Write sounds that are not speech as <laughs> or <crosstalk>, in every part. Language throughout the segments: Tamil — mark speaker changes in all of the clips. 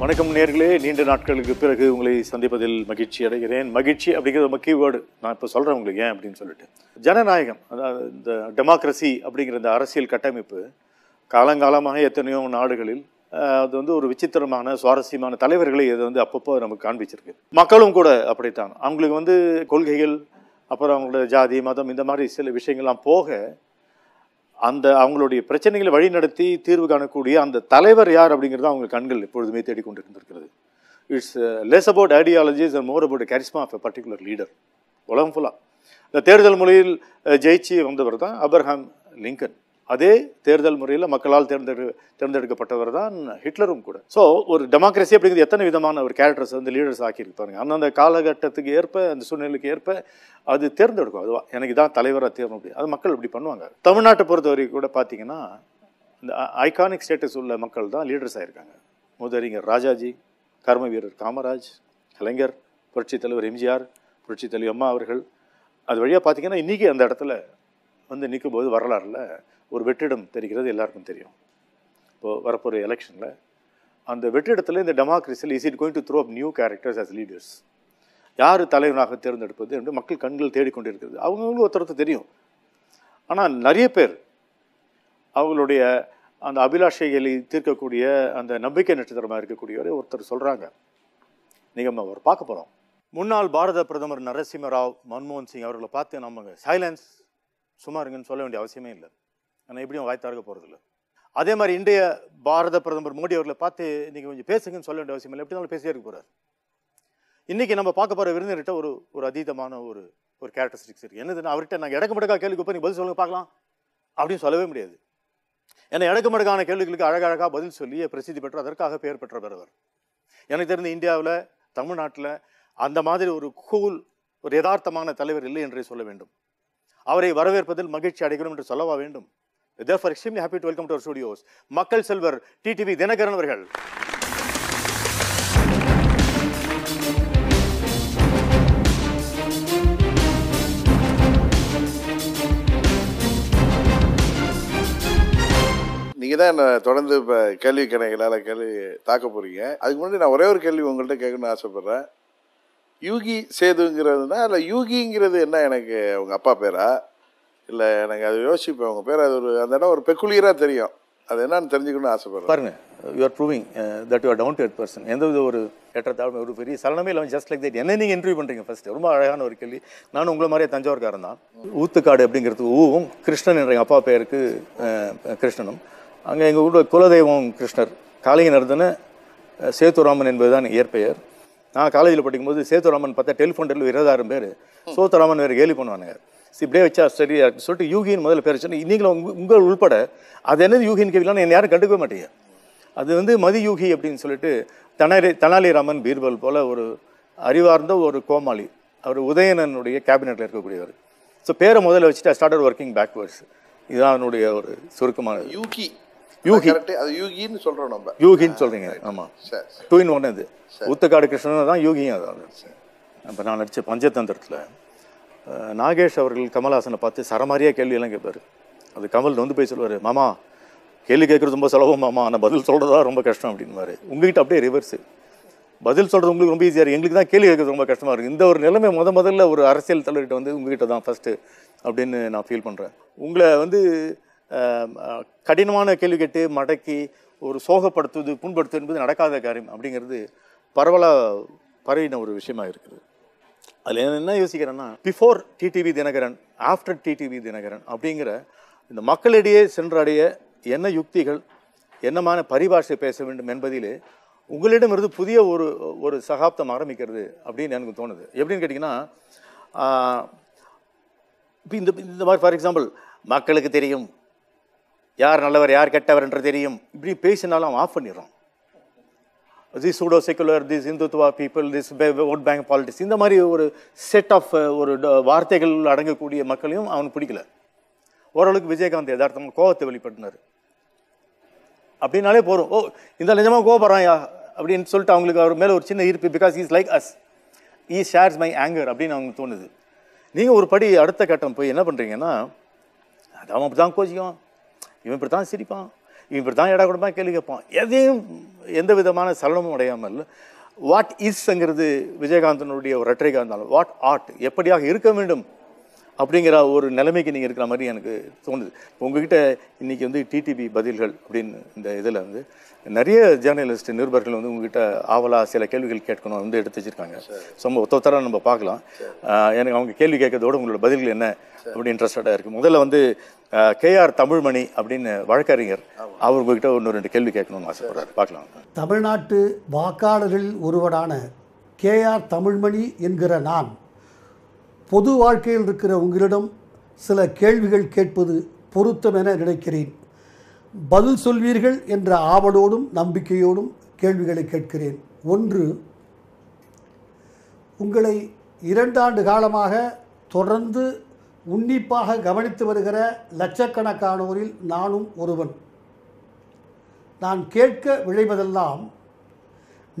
Speaker 1: வணக்கம் நேர்களே நீண்ட நாட்களுக்கு பிறகு உங்களை சந்திப்பதில் மகிழ்ச்சி அடைகிறேன் மகிழ்ச்சி அப்படிங்கிறது ரொம்ப கீவேர்டு நான் இப்போ சொல்கிறேன் உங்களுக்கு ஏன் அப்படின்னு சொல்லிட்டு ஜனநாயகம் அதாவது இந்த டெமோக்ரஸி அப்படிங்கிற இந்த அரசியல் கட்டமைப்பு காலங்காலமாக எத்தனையோ நாடுகளில் அது வந்து ஒரு விசித்திரமான சுவாரஸ்யமான தலைவர்களை இதை வந்து அப்பப்போ நமக்கு காண்பிச்சிருக்கு மக்களும் கூட அப்படித்தான் அவங்களுக்கு வந்து கொள்கைகள் அப்புறம் அவங்களோட ஜாதி மதம் இந்த மாதிரி சில விஷயங்கள்லாம் போக அந்த அவங்களுடைய பிரச்சனைகளை வழிநடத்தி தீர்வு காணக்கூடிய அந்த தலைவர் யார் அப்படிங்கிறது அவங்க கண்கள் எப்பொழுதுமே தேடிக்கொண்டிருந்திருக்கிறது it's less about ideologies and more about charisma of a particular leader உலகம் ஃபுல்லாக இந்த தேர்தல் மொழியில் uh, ஜெயிச்சு வந்தவர் தான் அப்ரஹாம் லிங்கன் அதே தேர்தல் முறையில் மக்களால் தேர்ந்தெடு தேர்ந்தெடுக்கப்பட்டவர் தான் ஹிட்லரும் கூட ஸோ ஒரு டெமோக்ரஸி அப்படிங்கிறது எத்தனை விதமான ஒரு கேரக்டர்ஸ் வந்து லீடர்ஸ் ஆக்கியிருப்பாங்க அந்தந்த காலகட்டத்துக்கு ஏற்ப அந்த சூழ்நிலைக்கு ஏற்ப அது தேர்ந்தெடுக்கும் அதுவா எனக்கு தான் தலைவராக தேர்வு அப்படி அது மக்கள் இப்படி பண்ணுவாங்க தமிழ்நாட்டை பொறுத்த வரைக்கும் கூட பார்த்தீங்கன்னா இந்த ஐகானிக் ஸ்டேட்டஸ் உள்ள மக்கள் தான் லீடர்ஸ் ஆகியிருக்காங்க முதறிஞர் ராஜாஜி கர்ம வீரர் காமராஜ் கலைஞர் புரட்சித் தலைவர் எம்ஜிஆர் புரட்சித் தலைவர் அம்மா அவர்கள் அது வழியாக பார்த்தீங்கன்னா இன்றைக்கி அந்த இடத்துல வந்து நிற்கும் போது வரலாறில் ஒரு வெற்றிடம் தெரிகிறது எல்லாருக்கும் தெரியும் இப்போது வரப்போகிற எலெக்ஷனில் அந்த வெற்றிடத்தில் இந்த டெமோக்ரஸியில் is it going to throw up new characters as leaders யார் தலைவனாக தேர்ந்தெடுப்பது என்று மக்கள் கண்கள் தேடிக்கொண்டிருக்கிறது அவங்களும் ஒருத்தருக்கு தெரியும் ஆனால் நிறைய பேர் அவங்களுடைய அந்த அபிலாஷைகளை தீர்க்கக்கூடிய அந்த நம்பிக்கை நட்சத்திரமாக இருக்கக்கூடியவரை ஒருத்தர் சொல்கிறாங்க நீங்கள் அவர் பார்க்க போகிறோம் முன்னாள் பாரத பிரதமர் நரசிம்மராவ் மன்மோகன் சிங் அவர்களை பார்த்து நம்ம சைலன்ஸ் சும்மா இருங்கன்னு சொல்ல வேண்டிய அவசியமே இல்லை ஆனால் எப்படியும் வாய் திறக்க போகிறதில்ல அதே மாதிரி இன்றைய பாரத பிரதமர் மோடி அவர்களை பார்த்து இன்றைக்கி கொஞ்சம் பேசுங்கன்னு சொல்ல வேண்டிய அவசியம் இல்லை எப்படி பேசியே இருக்க போகிறார் இன்றைக்கி நம்ம பார்க்க போகிற விருந்தினர்கிட்ட ஒரு ஒரு அதீதமான ஒரு ஒரு கேரக்டரிஸ்டிக்ஸ் இருக்குது என்னதுன்னா அவர்கிட்ட நாங்கள் இடக்கு மடக்காக கேள்வி கொடுப்போம் நீங்கள் பதில் சொல்லுங்கள் பார்க்கலாம் அப்படின்னு சொல்லவே முடியாது ஏன்னா இடக்கு மடக்கான கேள்விகளுக்கு அழகழகாக பதில் சொல்லி பிரசித்தி பெற்று அதற்காக பெயர் பெற்ற பெறவர் எனக்கு தெரிந்து இந்தியாவில் தமிழ்நாட்டில் அந்த மாதிரி ஒரு கூல் ஒரு யதார்த்தமான தலைவர் இல்லை என்றே சொல்ல வேண்டும் அவரை வரவேற்பதில் மகிழ்ச்சி அடைகிறோம் என்று சொல்லவா வேண்டும் therefore extremely happy to welcome to our studios மக்கள் செல்வர் டிடிவி தினகரன் அவர்கள்
Speaker 2: நீங்கள் தான் என்னை தொடர்ந்து இப்போ கேள்வி கணைகளால் கேள்வி தாக்க போகிறீங்க அதுக்கு முன்னாடி நான் ஒரே ஒரு கேள்வி உங்கள்கிட்ட கேட்கணும்னு ஆசைப்பட்றேன் யூகி சேதுங்கிறதுனா இல்லை யூகிங்கிறது என்ன எனக்கு அவங்க அப்பா பேரா இல்லை எனக்கு அது யோசிப்பேன் அவங்க பேர் அது ஒரு அந்த இடம் ஒரு பெக்குலியராக தெரியும் அது என்னன்னு தெரிஞ்சுக்கணும்னு ஆசைப்படுறேன் பாருங்க
Speaker 1: you are proving that you are down to earth person எந்த வித ஒரு
Speaker 2: ஏற்றத்தாழ்மை ஒரு பெரிய சலனமே
Speaker 1: இல்லாமல் ஜஸ்ட் லைக் தட் என்ன நீங்கள் இன்டர்வியூ பண்ணுறீங்க ஃபஸ்ட்டு ரொம்ப அழகான ஒரு கேள்வி நானும் உங்களை மாதிரியே தஞ்சாவூர்காரன் தான் ஊத்துக்காடு அப்படிங்கிறது ஊவும் கிருஷ்ணன் என்ற எங்கள் அப்பா பேருக்கு கிருஷ்ணனும் அங்கே எங்கள் ஊரில் குலதெய்வம் கிருஷ்ணர் காலையை நடந்தன சேத்துராமன் என்பது தான் இயற்பெயர் நான் காலேஜில் படிக்கும்போது சேத்துராமன் பார்த்தா டெலிஃபோன் டெல்லு இருபதாயிரம் பேர் சோத்துராமன் வேறு கேலி பண்ணுவானுங்க இப்படியே வச்சா சரி அப்படின்னு சொல்லிட்டு யூகின் முதல்ல பேர் வச்சுன்னா நீங்களும் உங்கள் உங்கள் உள்பட அது என்னது யூகின்னு கேட்கலாம் என்ன யாரும் கண்டுக்கவே மாட்டேங்க அது வந்து மதி யூகி அப்படின்னு சொல்லிட்டு தனாரி தெனாலிராமன் பீர்பல் போல் ஒரு அறிவார்ந்த ஒரு கோமாளி அவர் உதயணனுடைய கேபினெட்டில் இருக்கக்கூடியவர் ஸோ பேரை முதல்ல வச்சுட்டு ஐ ஸ்டார்டட் ஒர்க்கிங் பேக்வர்ட்ஸ் இதுதான் அவனுடைய ஒரு சுருக்கமான
Speaker 2: யூகி யூகி அது யூகின்னு சொல்கிறோம் நம்ம
Speaker 1: யூகின்னு சொல்கிறீங்க ஆமாம் டூ இன் ஒன் அது ஊத்தக்காடு கிருஷ்ணன் தான் யூகியும் அது அப்போ நான் நடித்த பஞ்சதந்திரத்தில் நாகேஷ் அவர்கள் கமல்ஹாசனை பார்த்து சரமாரியாக கேள்வியெல்லாம் கேட்பார் அது கமல் வந்து போய் சொல்லுவார் மாமா கேள்வி கேட்குறது ரொம்ப சுலபம் மாமா ஆனால் பதில் சொல்கிறதா ரொம்ப கஷ்டம் அப்படின்வாரு உங்ககிட்ட அப்படியே ரிவர்ஸு பதில் சொல்கிறது உங்களுக்கு ரொம்ப ஈஸியாக இருக்குது எங்களுக்கு தான் கேள்வி கேட்குறது ரொம்ப கஷ்டமாக இருக்குது இந்த ஒரு நிலைமை முத முதல்ல ஒரு அரசியல் தலைவர்கிட்ட வந்து உங்ககிட்ட தான் ஃபஸ்ட்டு அப்படின்னு நான் ஃபீல் பண்ணுறேன் உங்களை வந்து கடினமான கேள்வி கேட்டு மடக்கி ஒரு சோகப்படுத்துவது புண்படுத்துவது என்பது நடக்காத காரியம் அப்படிங்கிறது பரவலாக பரவின ஒரு விஷயமாக இருக்குது அதில் என்ன யோசிக்கிறேன்னா பிஃபோர் டிடிவி தினகரன் ஆஃப்டர் டிடிவி தினகரன் அப்படிங்கிற இந்த மக்களிடையே சென்றடைய என்ன யுக்திகள் என்னமான பரிபாஷை பேச வேண்டும் என்பதிலே உங்களிடமிருந்து புதிய ஒரு ஒரு சகாப்தம் ஆரம்பிக்கிறது அப்படின்னு எனக்கு தோணுது எப்படின்னு கேட்டிங்கன்னா இப்போ இந்த இந்த மாதிரி ஃபார் எக்ஸாம்பிள் மக்களுக்கு தெரியும் யார் நல்லவர் யார் என்று தெரியும் இப்படி பேசினாலும் அவன் ஆஃப் பண்ணிடுறோம் the pseudo secular this Hindutva people this vote bank politics இந்த மாதிரி ஒரு செட் ஆஃப் uh, ஒரு uh, வார்த்தைகள் அடங்கக்கூடிய மக்களையும் அவனுக்கு பிடிக்கல ஓரளவுக்கு விஜயகாந்த் யதார்த்தமாக கோபத்தை வெளிப்படுத்தினார் அப்படின்னாலே போகிறோம் ஓ இந்த நிஜமாக கோபறாயா அப்படின்னு சொல்லிட்டு அவங்களுக்கு அவர் மேலே ஒரு சின்ன ஈர்ப்பு because is like as he shares my anchor அப்படின்னு அவங்களுக்கு தோணுது நீங்கள் ஒரு படி அடுத்த கட்டம் போய் என்ன பண்ணுறீங்கன்னா அவன் அப்படி தான் கோச்சிக்குவான் இவன் இப்படி தான் சிரிப்பான் இப்படி தான் இடா கொடுப்பா கேள்வி கேட்போம் எதையும் எந்த விதமான சலனமும் அடையாமல் வாட் இஸ்ங்கிறது விஜயகாந்தனுடைய ஒரு ரட்டரைக்காக இருந்தாலும் வாட் ஆர்ட் எப்படியாக இருக்க வேண்டும் அப்படிங்கிற ஒரு நிலைமைக்கு நீங்கள் இருக்கிற மாதிரி எனக்கு தோணுது உங்ககிட்ட இன்றைக்கி வந்து டிடிபி பதில்கள் அப்படின்னு இந்த இதில் வந்து நிறைய ஜேர்னலிஸ்ட் நிருபர்கள் வந்து உங்ககிட்ட ஆவலாக சில கேள்விகள் கேட்கணும் வந்து எடுத்து வச்சுருக்காங்க ரொம்ப ஒத்தொத்தராக நம்ம பார்க்கலாம் எனக்கு அவங்க கேள்வி கேட்கறதோடு உங்களோட பதில்கள் என்ன அப்படி இன்ட்ரெஸ்டடாக இருக்குது முதல்ல வந்து கேஆர் தமிழ்மணி அப்படின்னு வழக்கறிஞர் அவர் உங்ககிட்ட ஒன்று ரெண்டு கேள்வி கேட்கணும்னு ஆசைப்படுறாரு பார்க்கலாம்
Speaker 3: தமிழ்நாட்டு வாக்காளர்கள் ஒருவரான கேஆர் தமிழ்மணி என்கிற நான் பொது வாழ்க்கையில் இருக்கிற உங்களிடம் சில கேள்விகள் கேட்பது பொருத்தம் என நினைக்கிறேன் பதில் சொல்வீர்கள் என்ற ஆவலோடும் நம்பிக்கையோடும் கேள்விகளை கேட்கிறேன் ஒன்று உங்களை இரண்டாண்டு காலமாக தொடர்ந்து உன்னிப்பாக கவனித்து வருகிற லட்சக்கணக்கானோரில் நானும் ஒருவன் நான் கேட்க விழைவதெல்லாம்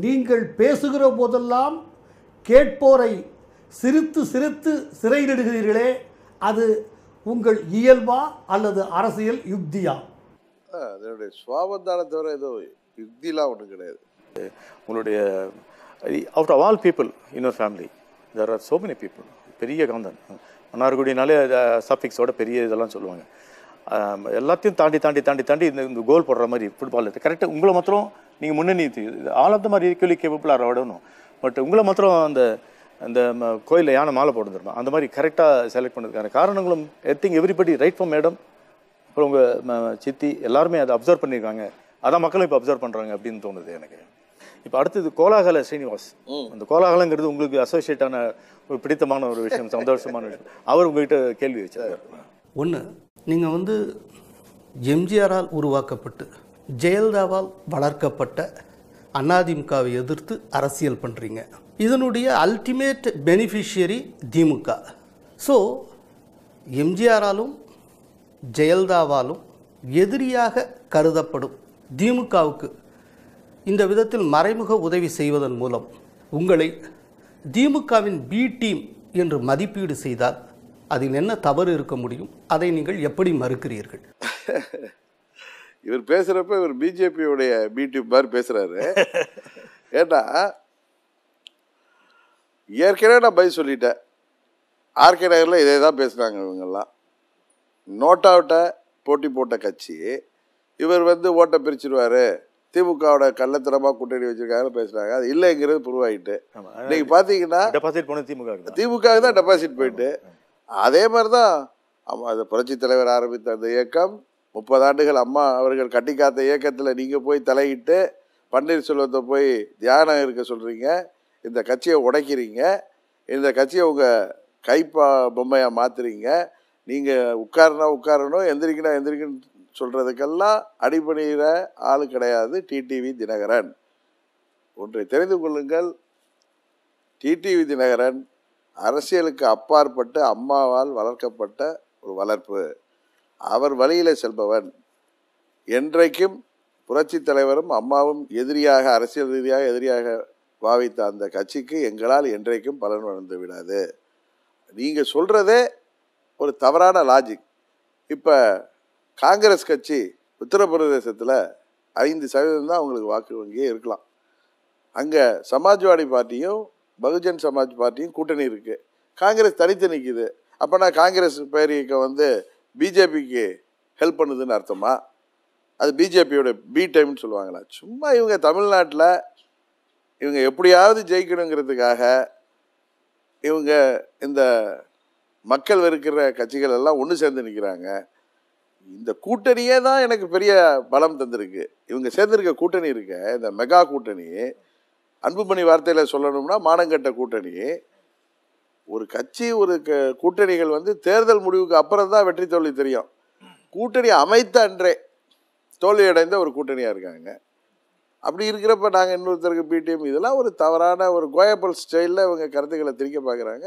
Speaker 3: நீங்கள் பேசுகிற போதெல்லாம் கேட்போரை சிரித்து சிரித்து சிறையிடுகிறீர்களே அது உங்கள் இயல்பா அல்லது அரசியல் யுக்தியா
Speaker 2: அதனுடைய சுவாபத்தான தவிர ஏதோ யுக்தியெலாம் ஒன்றும் கிடையாது உங்களுடைய out of all
Speaker 1: people in ஒரு family there are so many people பெரிய காந்தன் மன்னார்குடினாலே சஃபிக்ஸோட பெரிய இதெல்லாம் சொல்லுவாங்க எல்லாத்தையும் தாண்டி தாண்டி தாண்டி தாண்டி இந்த இந்த கோல் போடுற மாதிரி ஃபுட்பாலில் கரெக்டாக உங்களை மாத்திரம் நீங்கள் முன்னணி ஆல் ஆஃப் த மாதிரி ஈக்குவலி கேப்பபிளாக விடணும் பட் உங்களை மாத்திரம் அந்த அந்த கோயிலில் யானை மாலை போட்டுருந்தோம் அந்த மாதிரி கரெக்டாக செலக்ட் பண்ணதுக்கான காரணங்களும் எத்திங் எவ்ரிபடி ரைட் ஃபார் மேடம் அப்புறம் உங்கள் சித்தி எல்லாருமே அதை அப்சர்வ் பண்ணியிருக்காங்க அதான் மக்களும் இப்போ அப்சர்வ் பண்ணுறாங்க அப்படின்னு தோணுது எனக்கு இப்போ அடுத்தது கோலாகல ஸ்ரீனிவாஸ் அந்த கோலாகலங்கிறது உங்களுக்கு அசோசியேட்டான ஒரு பிடித்தமான ஒரு விஷயம் சந்தோஷமான விஷயம் அவர் உங்ககிட்ட கேள்வி வச்சார்
Speaker 3: ஒன்று நீங்கள் வந்து எம்ஜிஆரால் உருவாக்கப்பட்டு ஜெயலலிதாவால் வளர்க்கப்பட்ட அண்ணாதிமுகவை எதிர்த்து அரசியல் பண்ணுறீங்க இதனுடைய அல்டிமேட் பெனிஃபிஷியரி திமுக ஸோ எம்ஜிஆராலும் ஜெயலலிதாவாலும் எதிரியாக கருதப்படும் திமுகவுக்கு இந்த விதத்தில் மறைமுக உதவி செய்வதன் மூலம் உங்களை திமுகவின் பி டீம் என்று மதிப்பீடு செய்தால் அதில் என்ன தவறு இருக்க முடியும் அதை நீங்கள் எப்படி மறுக்கிறீர்கள்
Speaker 2: <laughs> இவர் பேசுகிறப்ப இவர் பிஜேபியுடைய பி டீம் மாதிரி பேசுகிறாரு <laughs> ஏன்னா ஏற்கனவே நான் பதில் சொல்லிட்டேன் ஆர்கே நகரில் இதே தான் பேசுனாங்க இவங்கெல்லாம் நோட்டாவிட்ட போட்டி போட்ட கட்சி இவர் வந்து ஓட்டை பிரிச்சிருவார் திமுகவோட கள்ளத்தனமாக கூட்டணி வச்சிருக்காங்க பேசுறாங்க அது இல்லைங்கிறது ப்ரூவ் இன்னைக்கு பார்த்தீங்கன்னா டெபாசிட் போன திமுக திமுக தான் டெபாசிட் போயிட்டு அதே மாதிரி தான் ஆமாம் அது புரட்சி தலைவர் ஆரம்பித்த அந்த இயக்கம் முப்பது ஆண்டுகள் அம்மா அவர்கள் கட்டி காத்த இயக்கத்தில் நீங்கள் போய் தலையிட்டு பன்னீர்செல்வத்தை போய் தியானம் இருக்க சொல்கிறீங்க இந்த கட்சியை உடைக்கிறீங்க இந்த கட்சியை உங்கள் கைப்பா பொம்மையாக மாற்றுறீங்க நீங்கள் உட்காரனா உட்காரணும் எந்திரிக்கணும் எந்திரிக்கணும்னு சொல்கிறதுக்கெல்லாம் அடிபணிகிற ஆள் கிடையாது டிடிவி தினகரன் ஒன்றை தெரிந்து கொள்ளுங்கள் டிடிவி தினகரன் அரசியலுக்கு அப்பாற்பட்டு அம்மாவால் வளர்க்கப்பட்ட ஒரு வளர்ப்பு அவர் வழியில் செல்பவன் என்றைக்கும் புரட்சி தலைவரும் அம்மாவும் எதிரியாக அரசியல் ரீதியாக எதிரியாக பாவித்த அந்த கட்சிக்கு எங்களால் என்றைக்கும் பலன் வளர்ந்து விடாது நீங்கள் சொல்கிறதே ஒரு தவறான லாஜிக் இப்போ காங்கிரஸ் கட்சி உத்தரப்பிரதேசத்தில் ஐந்து சதவீதம் தான் அவங்களுக்கு வாக்கு வங்கியே இருக்கலாம் அங்கே சமாஜ்வாடி பார்ட்டியும் பகுஜன் சமாஜ் பார்ட்டியும் கூட்டணி இருக்குது காங்கிரஸ் தனித்து நிற்கிது அப்போனா காங்கிரஸ் பேர் வந்து பிஜேபிக்கு ஹெல்ப் பண்ணுதுன்னு அர்த்தமா அது பிஜேபியோட பி டைம்னு சொல்லுவாங்களா சும்மா இவங்க தமிழ்நாட்டில் இவங்க எப்படியாவது ஜெயிக்கணுங்கிறதுக்காக இவங்க இந்த மக்கள் இருக்கிற கட்சிகள் எல்லாம் ஒன்று சேர்ந்து நிற்கிறாங்க இந்த கூட்டணியே தான் எனக்கு பெரிய பலம் தந்திருக்கு இவங்க சேர்ந்துருக்க கூட்டணி இருக்க இந்த மெகா கூட்டணி அன்புமணி வார்த்தையில் சொல்லணும்னா மானங்கட்ட கூட்டணி ஒரு கட்சி ஒரு கூட்டணிகள் வந்து தேர்தல் முடிவுக்கு அப்புறம் தான் வெற்றி தோல்வி தெரியும் கூட்டணி அமைத்த அன்றே தோல்வியடைந்த ஒரு கூட்டணியாக இருக்காங்க அப்படி இருக்கிறப்ப நாங்கள் இன்னொருத்தருக்கு பிடிஎம் இதெல்லாம் ஒரு தவறான ஒரு கோயப்பல் ஸ்டைலில் இவங்க கருத்துக்களை திரிக்க பார்க்குறாங்க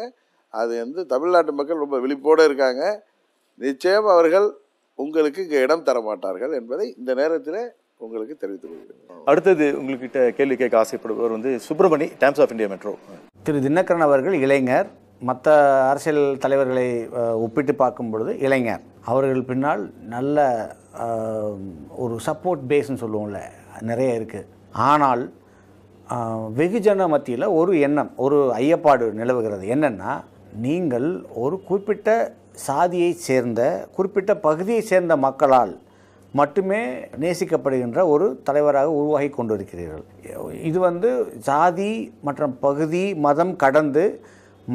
Speaker 2: அது வந்து தமிழ்நாட்டு மக்கள் ரொம்ப விழிப்போடு இருக்காங்க நிச்சயம் அவர்கள் உங்களுக்கு இங்கே இடம் தர மாட்டார்கள் என்பதை இந்த நேரத்தில் உங்களுக்கு தெரிவித்துக்
Speaker 1: கொள்கிறேன் அடுத்தது உங்கள்கிட்ட கேள்வி கேட்க ஆசைப்படுபவர் வந்து Subramani Times of India metro
Speaker 4: Thiru Dinakaran அவர்கள் இளைஞர் மற்ற அரசியல் தலைவர்களை ஒப்பிட்டு பார்க்கும் பொழுது இளைஞர் அவர்கள் பின்னால் நல்ல ஒரு சப்போர்ட் பேஸ்ன்னு சொல்லுவோம்ல நிறைய இருக்குது ஆனால் வெகுஜன மத்தியில் ஒரு எண்ணம் ஒரு ஐயப்பாடு நிலவுகிறது என்னென்னா நீங்கள் ஒரு குறிப்பிட்ட சாதியை சேர்ந்த குறிப்பிட்ட பகுதியை சேர்ந்த மக்களால் மட்டுமே நேசிக்கப்படுகின்ற ஒரு தலைவராக உருவாகி கொண்டிருக்கிறீர்கள் இது வந்து சாதி மற்றும் பகுதி மதம் கடந்து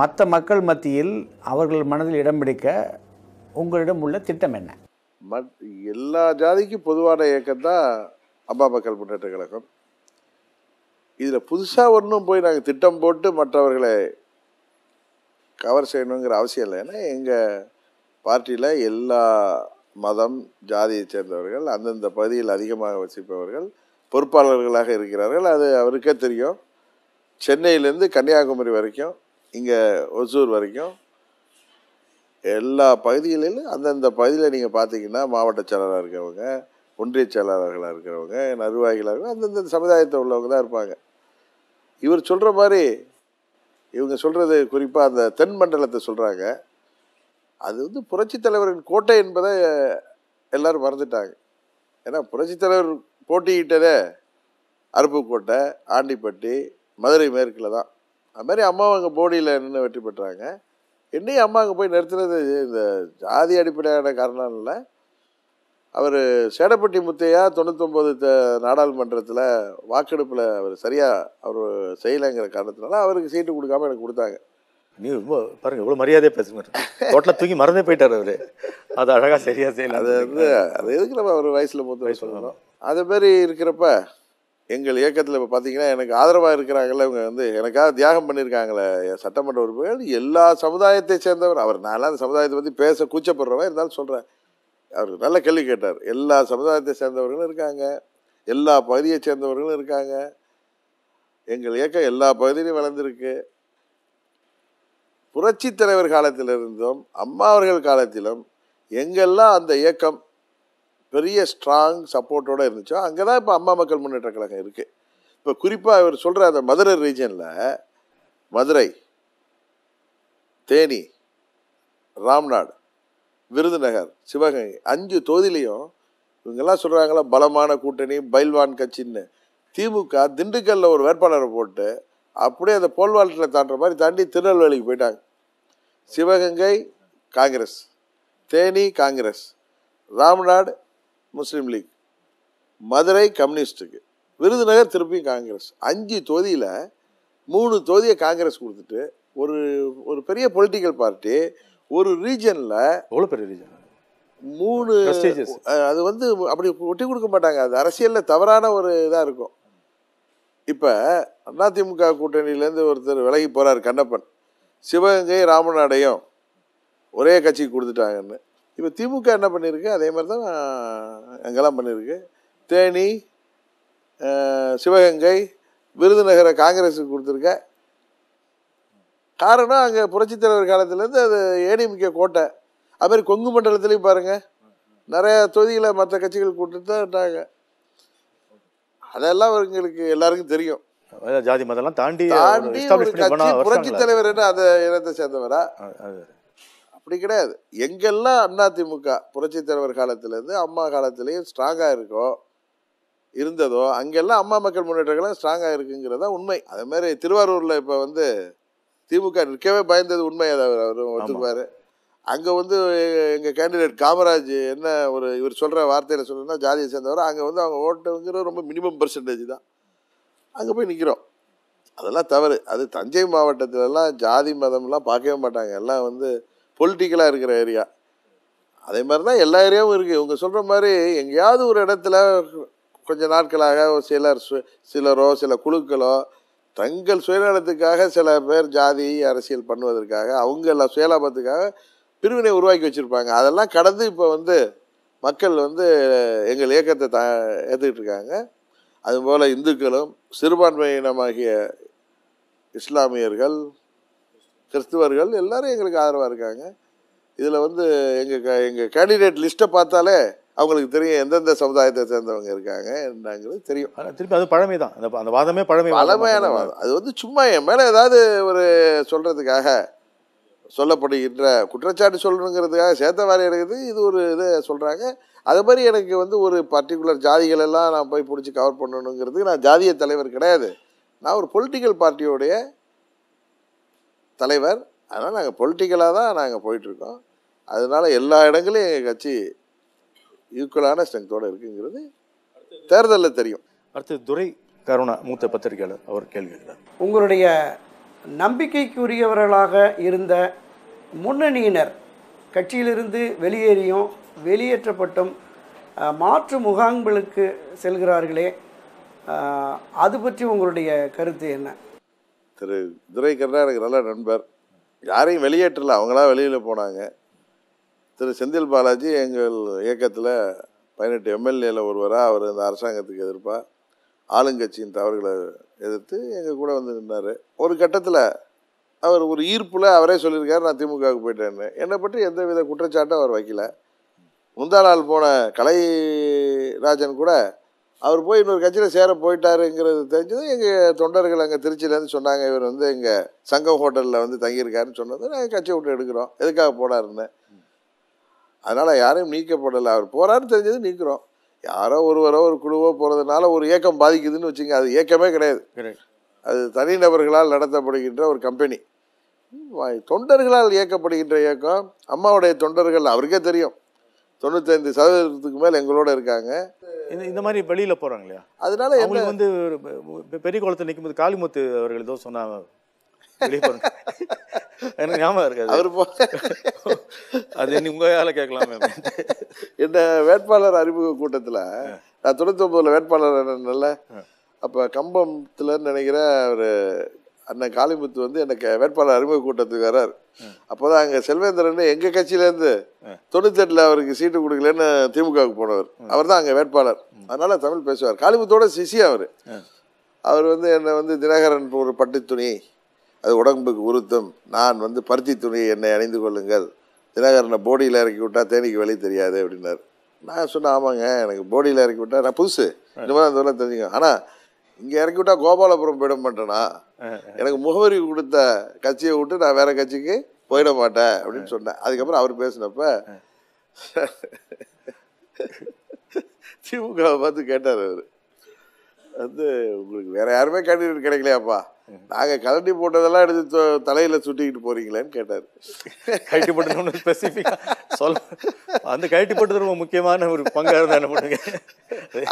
Speaker 4: மற்ற மக்கள் மத்தியில் அவர்கள் மனதில் இடம் பிடிக்க உங்களிடம் உள்ள திட்டம் என்ன
Speaker 2: எல்லா ஜாதிக்கும் பொதுவான இயக்கம் தான் அம்மா மக்கள் முன்னேற்ற கழகம் இதில் புதுசாக ஒன்றும் போய் நாங்கள் திட்டம் போட்டு மற்றவர்களை கவர் செய்யணுங்கிற அவசியம் இல்லை ஏன்னா எங்கள் பார்ட்டியில் எல்லா மதம் ஜாதியை சேர்ந்தவர்கள் அந்தந்த பகுதியில் அதிகமாக வசிப்பவர்கள் பொறுப்பாளர்களாக இருக்கிறார்கள் அது அவருக்கே தெரியும் சென்னையிலேருந்து கன்னியாகுமரி வரைக்கும் இங்கே ஒசூர் வரைக்கும் எல்லா பகுதிகளிலும் அந்தந்த பகுதியில் நீங்கள் பார்த்தீங்கன்னா மாவட்ட செயலராக இருக்கவங்க ஒன்றிய செயலாளர்களாக இருக்கிறவங்க நிர்வாகிகளாக அந்தந்த சமுதாயத்தில் உள்ளவங்க தான் இருப்பாங்க இவர் சொல்கிற மாதிரி இவங்க சொல்கிறது குறிப்பாக அந்த தென் மண்டலத்தை சொல்கிறாங்க அது வந்து புரட்சி தலைவரின் கோட்டை என்பதை எல்லோரும் மறந்துட்டாங்க ஏன்னா புரட்சி தலைவர் போட்டிக்கிட்டதே அருப்புக்கோட்டை ஆண்டிப்பட்டி மதுரை மேற்கில் தான் அது மாதிரி அம்மா அவங்க போடியில் நின்று வெற்றி பெற்றாங்க என்னையும் அம்மா அங்கே போய் நிறுத்துறது இந்த ஜாதி அடிப்படையான காரணம் இல்லை அவர் சேடப்பட்டி முத்தையா தொண்ணூத்தொம்பது த நாடாளுமன்றத்தில் வாக்கெடுப்பில் அவர் சரியாக அவர் செய்யலைங்கிற காரணத்தினால அவருக்கு சீட்டு கொடுக்காம எனக்கு கொடுத்தாங்க நீ ரொம்ப பாருங்க இவ்வளோ மரியாதையாக
Speaker 1: பேசுங்க டோட்டலாக தூக்கி மறந்தே போயிட்டார் அவர் அது அழகாக சரியாக செய்யல அது வந்து
Speaker 2: அது எதுக்கு நம்ம அவர் வயசில் மூத்த வயசு சொல்லணும் அதுமாரி இருக்கிறப்ப எங்கள் இயக்கத்தில் இப்போ பார்த்தீங்கன்னா எனக்கு ஆதரவாக இருக்கிறாங்கள இவங்க வந்து எனக்காக தியாகம் பண்ணியிருக்காங்களே சட்டமன்ற உறுப்பினர் எல்லா சமுதாயத்தை சேர்ந்தவர் அவர் நான்லாம் அந்த சமுதாயத்தை பற்றி பேச கூச்சப்படுறவன் இருந்தாலும் சொல்கிறேன் அவர் நல்ல கேள்வி கேட்டார் எல்லா சமுதாயத்தை சேர்ந்தவர்களும் இருக்காங்க எல்லா பகுதியை சேர்ந்தவர்களும் இருக்காங்க எங்கள் இயக்கம் எல்லா பகுதியிலையும் வளர்ந்துருக்கு புரட்சி தலைவர் காலத்திலிருந்தும் அம்மா அவர்கள் காலத்திலும் எங்கெல்லாம் அந்த இயக்கம் பெரிய ஸ்ட்ராங் சப்போர்ட்டோடு இருந்துச்சோ அங்கே தான் இப்போ அம்மா மக்கள் முன்னேற்ற கழகம் இருக்குது இப்போ குறிப்பாக இவர் சொல்கிற அந்த மதுரை ரீஜனில் மதுரை தேனி ராம்நாடு விருதுநகர் சிவகங்கை அஞ்சு தொகுதியிலையும் இவங்கெல்லாம் சொல்கிறாங்களா பலமான கூட்டணி பைல்வான் கட்சின்னு திமுக திண்டுக்கல்லில் ஒரு வேட்பாளரை போட்டு அப்படியே அந்த போல்வாழ்த்தில் தாண்டுற மாதிரி தாண்டி திருநெல்வேலிக்கு போயிட்டாங்க Sivaganga Congress Theni Congress Ramnad Muslim League Madurai கம்யூனிஸ்ட்டுக்கு விருதுநகர் திருப்பியும் காங்கிரஸ் அஞ்சு தொகுதியில் மூணு தொகுதியை காங்கிரஸ் கொடுத்துட்டு ஒரு ஒரு பெரிய பொலிட்டிக்கல் பார்ட்டி ஒரு ரீஜனில் எவ்வளோ பெரிய ரீஜன் மூணு அது வந்து அப்படி ஒட்டி கொடுக்க மாட்டாங்க அது அரசியலில் தவறான ஒரு இதாக இருக்கும் இப்போ அதிமுக கூட்டணியிலேருந்து ஒருத்தர் விலகி போகிறார் கண்ணப்பன் சிவகங்கை ராமநாடையும் ஒரே கட்சிக்கு கொடுத்துட்டாங்கன்னு இப்போ திமுக என்ன பண்ணியிருக்கு அதே மாதிரி தான் எங்கெல்லாம் பண்ணியிருக்கு தேனி சிவகங்கை விருதுநகரை காங்கிரஸுக்கு கொடுத்துருக்க காரணம் அங்கே புரட்சி தலைவர் காலத்துலேருந்து அது ஏடிஎம்கே கோட்டை அதுமாதிரி கொங்கு மண்டலத்துலேயும் பாருங்கள் நிறையா தொகுதிகளை மற்ற கட்சிகள் கூப்பிட்டு தான் இருந்தாங்க அதெல்லாம் எங்களுக்கு எல்லாருக்கும் தெரியும் ஜாதி மதம்லாம் தாண்டி தாண்டி புரட்சி தலைவர் என்ன அதை இனத்தை சேர்ந்தவரா அப்படி கிடையாது எங்கெல்லாம் திமுக புரட்சி தலைவர் காலத்திலேருந்து அம்மா காலத்திலையும் ஸ்ட்ராங்காக இருக்கோ இருந்ததோ அங்கெல்லாம் அம்மா மக்கள் முன்னேற்றங்கள்லாம் ஸ்ட்ராங்காக இருக்குங்கிறதா உண்மை அதே மாதிரி திருவாரூரில் இப்போ வந்து திமுக நிற்கவே பயந்தது உண்மை அவர் அவர் ஒத்துக்குவார் அங்கே வந்து எங்கள் கேண்டிடேட் காமராஜ் என்ன ஒரு இவர் சொல்கிற வார்த்தையில் சொல்லணும்னா ஜாதியை சேர்ந்தவர் அங்கே வந்து அவங்க ஓட்டுங்கிற ரொம்ப மினிமம் பர்சன்டேஜ் தான் அங்கே போய் நிற்கிறோம் அதெல்லாம் தவறு அது தஞ்சை மாவட்டத்திலலாம் ஜாதி மதம்லாம் பார்க்கவே மாட்டாங்க எல்லாம் வந்து பொலிட்டிக்கலாக இருக்கிற ஏரியா அதே மாதிரி தான் எல்லா ஏரியாவும் இருக்குது இவங்க சொல்கிற மாதிரி எங்கேயாவது ஒரு இடத்துல கொஞ்சம் நாட்களாக சிலர் சிலரோ சில குழுக்களோ தங்கள் சுயநலத்துக்காக சில பேர் ஜாதி அரசியல் பண்ணுவதற்காக அவங்க எல்லாம் சுயலாபத்துக்காக பிரிவினை உருவாக்கி வச்சுருப்பாங்க அதெல்லாம் கடந்து இப்போ வந்து மக்கள் வந்து எங்கள் இயக்கத்தை த ஏற்றுக்கிட்டு இருக்காங்க அதுபோல் இந்துக்களும் சிறுபான்மையினமாகிய இஸ்லாமியர்கள் கிறிஸ்துவர்கள் எல்லோரும் எங்களுக்கு ஆதரவாக இருக்காங்க இதில் வந்து எங்கள் க எங்கள் கேண்டிடேட் லிஸ்ட்டை பார்த்தாலே அவங்களுக்கு தெரியும் எந்தெந்த சமுதாயத்தை சேர்ந்தவங்க இருக்காங்க என்னங்கிறது தெரியும் ஆனால்
Speaker 1: திருப்பி அது பழமை தான் அந்த அந்த வாதமே பழமை பழமையான வாதம்
Speaker 2: அது வந்து சும்மா என் மேலே ஏதாவது ஒரு சொல்கிறதுக்காக சொல்லப்படுகின்ற குற்றச்சாட்டு சொல்லணுங்கிறதுக்காக சேத்தவாரி எடுக்கிறது இது ஒரு இதை சொல்கிறாங்க அது மாதிரி எனக்கு வந்து ஒரு பர்டிகுலர் ஜாதிகளெல்லாம் நான் போய் பிடிச்சி கவர் பண்ணணுங்கிறதுக்கு நான் ஜாதிய தலைவர் கிடையாது நான் ஒரு பொலிட்டிக்கல் பார்ட்டியோடைய தலைவர் அதனால் நாங்கள் பொலிட்டிக்கலாக தான் நாங்கள் போயிட்டுருக்கோம் அதனால் எல்லா இடங்களையும் எங்கள் கட்சி ஈக்குவலான ஸ்ட்ரென்த்தோடு இருக்குங்கிறது தேர்தலில் தெரியும் அடுத்து துரை
Speaker 1: கருணா மூத்த பத்திரிகையாளர் அவர் கேள்வி
Speaker 2: உங்களுடைய
Speaker 3: நம்பிக்கைக்குரியவர்களாக இருந்த முன்னணியினர் கட்சியிலிருந்து வெளியேறியும் வெளியேற்றப்பட்டும் மாற்று முகாம்களுக்கு செல்கிறார்களே
Speaker 2: அது பற்றி உங்களுடைய கருத்து என்ன திரு துரை கருணா எனக்கு நல்ல நண்பர் யாரையும் வெளியேற்றலை அவங்களாம் வெளியில் போனாங்க திரு செந்தில் பாலாஜி எங்கள் இயக்கத்தில் பதினெட்டு எம்எல்ஏல ஒருவராக அவர் இந்த அரசாங்கத்துக்கு எதிர்ப்பாக ஆளுங்கட்சியின் தவறுகளை எதிர்த்து எங்கள் கூட வந்து நின்னார் ஒரு கட்டத்தில் அவர் ஒரு ஈர்ப்பில் அவரே சொல்லியிருக்காரு நான் திமுகவுக்கு போயிட்டேன்னு என்னை பற்றி எந்த வித குற்றச்சாட்டும் அவர் வைக்கல முந்தா நாள் போன கலைராஜன் கூட அவர் போய் இன்னொரு கட்சியில் சேர போயிட்டாருங்கிறது தெரிஞ்சது எங்கள் தொண்டர்கள் அங்கே திருச்சியிலேருந்து சொன்னாங்க இவர் வந்து எங்கள் சங்கம் ஹோட்டலில் வந்து தங்கியிருக்காருன்னு சொன்னது நாங்கள் கட்சியை விட்டு எடுக்கிறோம் எதுக்காக போனாருன்னு அதனால் யாரையும் நீக்கப்படலை அவர் போகிறாரு தெரிஞ்சது நீக்கிறோம் யாரோ ஒருவரோ ஒரு குழுவோ போகிறதுனால ஒரு ஏக்கம் பாதிக்குதுன்னு வச்சுங்க அது ஏக்கமே கிடையாது அது தனிநபர்களால் நடத்தப்படுகின்ற ஒரு கம்பெனி தொண்டர்களால் இயக்கப்படுகின்ற இயக்கம் அம்மாவுடைய தொண்டர்கள் அவருக்கே தெரியும் தொண்ணூத்தைந்து சதவீதத்துக்கு மேலே எங்களோட இருக்காங்க
Speaker 1: இந்த மாதிரி வெளியில் போகிறாங்க இல்லையா அதனால வந்து பெரிய குளத்தை நிற்கும்போது காளிமுத்து அவர்கள் ஏதோ சொன்னாங்க எனக்கு
Speaker 2: ஞாபகம் இருக்காது அவர் போ
Speaker 1: அது உங்க வேலை கேட்கலாமே
Speaker 2: இந்த வேட்பாளர் அறிமுக கூட்டத்தில் நான் தொண்ணூத்தி வேட்பாளர் என்னன்னால அப்போ கம்பத்தில் நினைக்கிற ஒரு அண்ணன் காளிமுத்து வந்து எனக்கு வேட்பாளர் அறிமுக கூட்டத்துக்கு வர்றார் அப்போதான் அங்கே செல்வேந்திரன் எங்கள் கட்சியிலேருந்து தொண்ணூத்தெட்டில் அவருக்கு சீட்டு கொடுக்கலன்னு திமுகவுக்கு போனவர் அவர் தான் அங்கே வேட்பாளர் அதனால தமிழ் பேசுவார் காளிமுத்தோட சிசி அவர் அவர் வந்து என்னை வந்து தினகரன் ஒரு பட்டு துணி அது உடம்புக்கு உருத்தம் நான் வந்து பருத்தி துணியை என்னை அணிந்து கொள்ளுங்கள் தினகரனை போடியில் இறக்கி விட்டால் தேனிக்கு வழி தெரியாது அப்படின்னார் நான் சொன்னேன் ஆமாங்க எனக்கு போடியில் இறக்கி விட்டால் நான் புதுசு இந்த மாதிரி அந்த வரலாம் தெரிஞ்சுங்க ஆனால் இங்கே இறக்கி விட்டால் கோபாலபுரம் போயிட மாட்டேனா eh, eh. எனக்கு முகவரி கொடுத்த கட்சியை விட்டு நான் வேற கட்சிக்கு போயிட மாட்டேன் அப்படின்னு eh. சொன்னேன் அதுக்கப்புறம் அவர் பேசினப்ப திமுகவை பார்த்து கேட்டார் அவர் வந்து உங்களுக்கு வேற யாருமே கேண்டிடேட் கிடைக்கலையாப்பா நாங்கள் கழட்டி போட்டதெல்லாம் எடுத்து தலையில் சுட்டிக்கிட்டு போறீங்களேன்னு கேட்டார் கழட்டி போட்டது ஸ்பெசிஃபிக்காக சொல்ல
Speaker 1: அந்த கழட்டி போட்டது ரொம்ப முக்கியமான ஒரு பங்காக என்ன பண்ணுங்க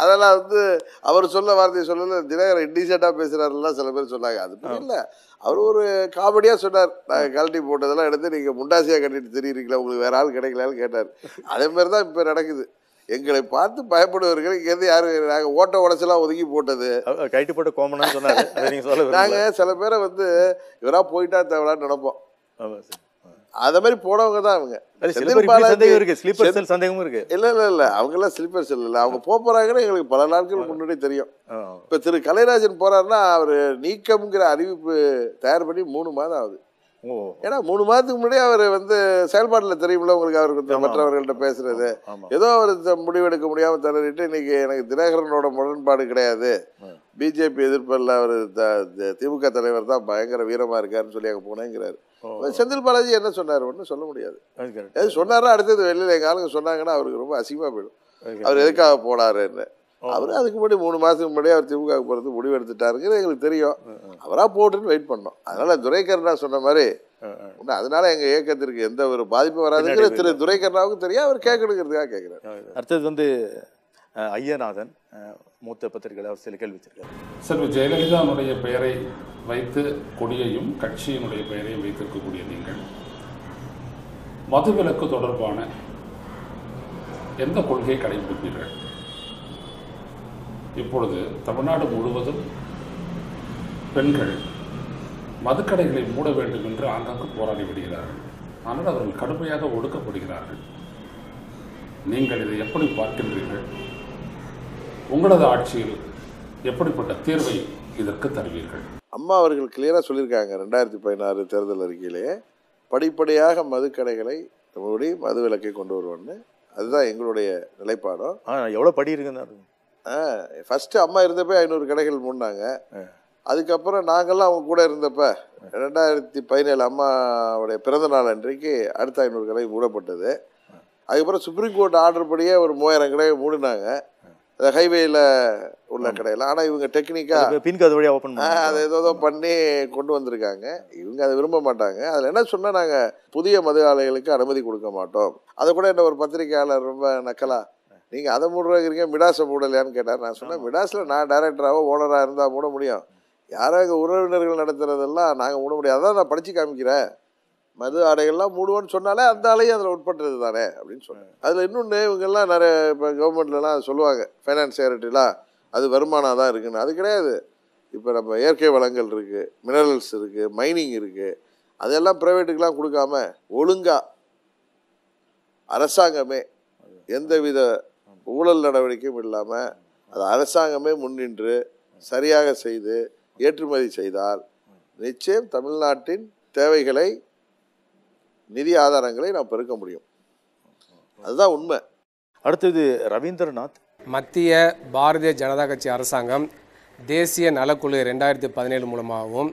Speaker 2: அதெல்லாம் வந்து அவர் சொல்ல வார்த்தையை சொல்லல தினகரன் இண்டிசெண்டாக பேசுகிறாருலாம் சில பேர் சொன்னாங்க அது இல்லை அவர் ஒரு காமெடியாக சொன்னார் நாங்கள் கழட்டி போட்டதெல்லாம் எடுத்து நீங்கள் முண்டாசியாக கட்டிட்டு தெரியுறீங்களா உங்களுக்கு வேற ஆள் கிடைக்கலான்னு கேட்டார் அதே மாதிரி தான் இப்போ நடக்குது எங்களை பார்த்து பயப்படுவர்கள் இங்கேருந்து யார் நாங்கள் ஓட்ட உடச்சலாம் ஒதுக்கி போட்டது கைட்டு போட்டு கோமனா சொன்னாங்க நாங்கள் சில பேரை வந்து இவராக போயிட்டா தேவலான்னு நடப்போம் அத மாதிரி போனவங்க தான் அவங்க சந்தேகம் சந்தேகமும் இருக்கு இல்ல இல்ல இல்ல அவங்க எல்லாம் ஸ்லீப்பர் செல் இல்ல அவங்க போறாங்கன்னு எங்களுக்கு பல நாட்கள் முன்னாடி தெரியும் இப்ப திரு கலைராஜன் போறாருன்னா அவர் நீக்கம்ங்கிற அறிவிப்பு தயார் பண்ணி மூணு மாதம் ஆகுது ஏன்னா மூணு மாதத்துக்கு முன்னாடி அவர் வந்து செயல்பாட்டில் தெரியும்ல உங்களுக்கு கொஞ்சம் மற்றவர்கள்ட்ட பேசுறது ஏதோ அவர் முடிவெடுக்க முடியாமல் தளரிட்டு இன்னைக்கு எனக்கு தினகரனோட முரண்பாடு கிடையாது பிஜேபி எதிர்ப்பில் அவர் திமுக தலைவர் தான் பயங்கர வீரமாக இருக்காருன்னு சொல்லி அங்கே போனேங்கிறாரு செந்தில் பாலாஜி என்ன சொன்னார் ஒன்றும் சொல்ல முடியாது அது சொன்னாரா அடுத்தது வெளியில் எங்கள் ஆளுங்க சொன்னாங்கன்னா அவருக்கு ரொம்ப அசிங்கமாக போயிடும் அவர் எதுக்காக போனாருன்னு அவர் அதுக்கு முன்னாடி மூணு மாதத்துக்கு முன்னாடி அவர் திமுகவுக்கு போகிறது முடிவு எடுத்துட்டாருங்கிறது எங்களுக்கு தெரியும் அவராக போட்டுன்னு வெயிட் பண்ணோம் அதனால் துரைக்கர்ணா சொன்ன மாதிரி ஒன்று அதனால எங்கள் இயக்கத்திற்கு எந்த ஒரு பாதிப்பு வராதுங்கிற திரு துரைக்கர்ணாவுக்கு தெரியும் அவர் கேட்கணுங்கிறதுக்காக கேட்குறாரு
Speaker 1: அடுத்தது வந்து ஐயநாதன் மூத்த பத்திரிகையாளர் சில
Speaker 5: கேள்வி வச்சிருக்காரு சார் ஜெயலலிதாவுடைய பெயரை வைத்து கொடியையும் கட்சியினுடைய பெயரையும் வைத்திருக்கக்கூடிய நீங்கள் மதுவிலக்கு தொடர்பான எந்த கொள்கையை கடைபிடிப்பீர்கள் இப்பொழுது தமிழ்நாடு முழுவதும் பெண்கள் மதுக்கடைகளை மூட வேண்டும் என்று ஆங்காங்கு போராடி விடுகிறார்கள் ஆனால் அவர்கள் கடுமையாக ஒடுக்கப்படுகிறார்கள் நீங்கள் இதை எப்படி பார்க்கின்றீர்கள் உங்களது ஆட்சியில் எப்படிப்பட்ட தீர்வை இதற்கு தருவீர்கள்
Speaker 2: அம்மா அவர்கள் கிளியராக சொல்லியிருக்காங்க ரெண்டாயிரத்தி பதினாறு தேர்தல் அறிக்கையிலே படிப்படியாக மதுக்கடைகளை மது விலக்கை கொண்டு வருவோன்னு அதுதான் எங்களுடைய நிலைப்பாடும்
Speaker 1: எவ்வளோ படி இருக்குன்னு
Speaker 2: ஃபஸ்ட்டு அம்மா இருந்தப்போ ஐநூறு கடைகள் மூடினாங்க அதுக்கப்புறம் நாங்கள்லாம் அவங்க கூட இருந்தப்ப ரெண்டாயிரத்தி பதினேழு அம்மாவுடைய பிறந்த நாள் அன்றைக்கு அடுத்த ஐநூறு கடை மூடப்பட்டது அதுக்கப்புறம் சுப்ரீம் கோர்ட் ஆர்டர் படியே ஒரு மூவாயிரம் கடையை மூடினாங்க அந்த ஹைவேயில் உள்ள கடையில் ஆனால் இவங்க டெக்னிக்காக
Speaker 1: பின்கது வழியாக ஓப்பன்
Speaker 2: அதை ஏதோ பண்ணி கொண்டு வந்திருக்காங்க இவங்க அதை விரும்ப மாட்டாங்க அதில் என்ன சொன்னால் நாங்கள் புதிய மது ஆலைகளுக்கு அனுமதி கொடுக்க மாட்டோம் அதை கூட என்ன ஒரு பத்திரிகையாளர் ரொம்ப நக்கலாக நீங்கள் அதை இருக்கீங்க மிடாசை போடலையான்னு கேட்டார் நான் சொன்னேன் மிடாஸில் நான் டைரக்டராகவோ ஓனராக இருந்தால் மூட முடியும் யாரோ உறவினர்கள் நடத்துகிறதெல்லாம் நாங்கள் மூட முடியாது அதான் நான் படித்து காமிக்கிறேன் மது ஆடைகள்லாம் மூடுவோன்னு சொன்னாலே அந்த ஆலையும் அதில் உட்பட்டது தானே அப்படின்னு சொன்னேன் அதில் இன்னொன்று இவங்கெல்லாம் நிறைய இப்போ கவர்மெண்ட்லலாம் சொல்லுவாங்க ஃபைனான்ஸ் சேரிட்டிலாம் அது வருமானம் தான் இருக்குன்னு அது கிடையாது இப்போ நம்ம இயற்கை வளங்கள் இருக்குது மினரல்ஸ் இருக்குது மைனிங் இருக்குது அதெல்லாம் ப்ரைவேட்டுக்கெலாம் கொடுக்காம ஒழுங்காக அரசாங்கமே எந்தவித ஊழல் நடவடிக்கையும் இல்லாமல் அது அரசாங்கமே முன்னின்று சரியாக செய்து ஏற்றுமதி செய்தால் நிச்சயம் தமிழ்நாட்டின் தேவைகளை நிதி ஆதாரங்களை நாம் பெருக்க முடியும் அதுதான் உண்மை அடுத்தது ரவீந்திரநாத்
Speaker 5: மத்திய பாரதிய ஜனதா கட்சி அரசாங்கம் தேசிய நலக்குழு ரெண்டாயிரத்தி பதினேழு மூலமாகவும்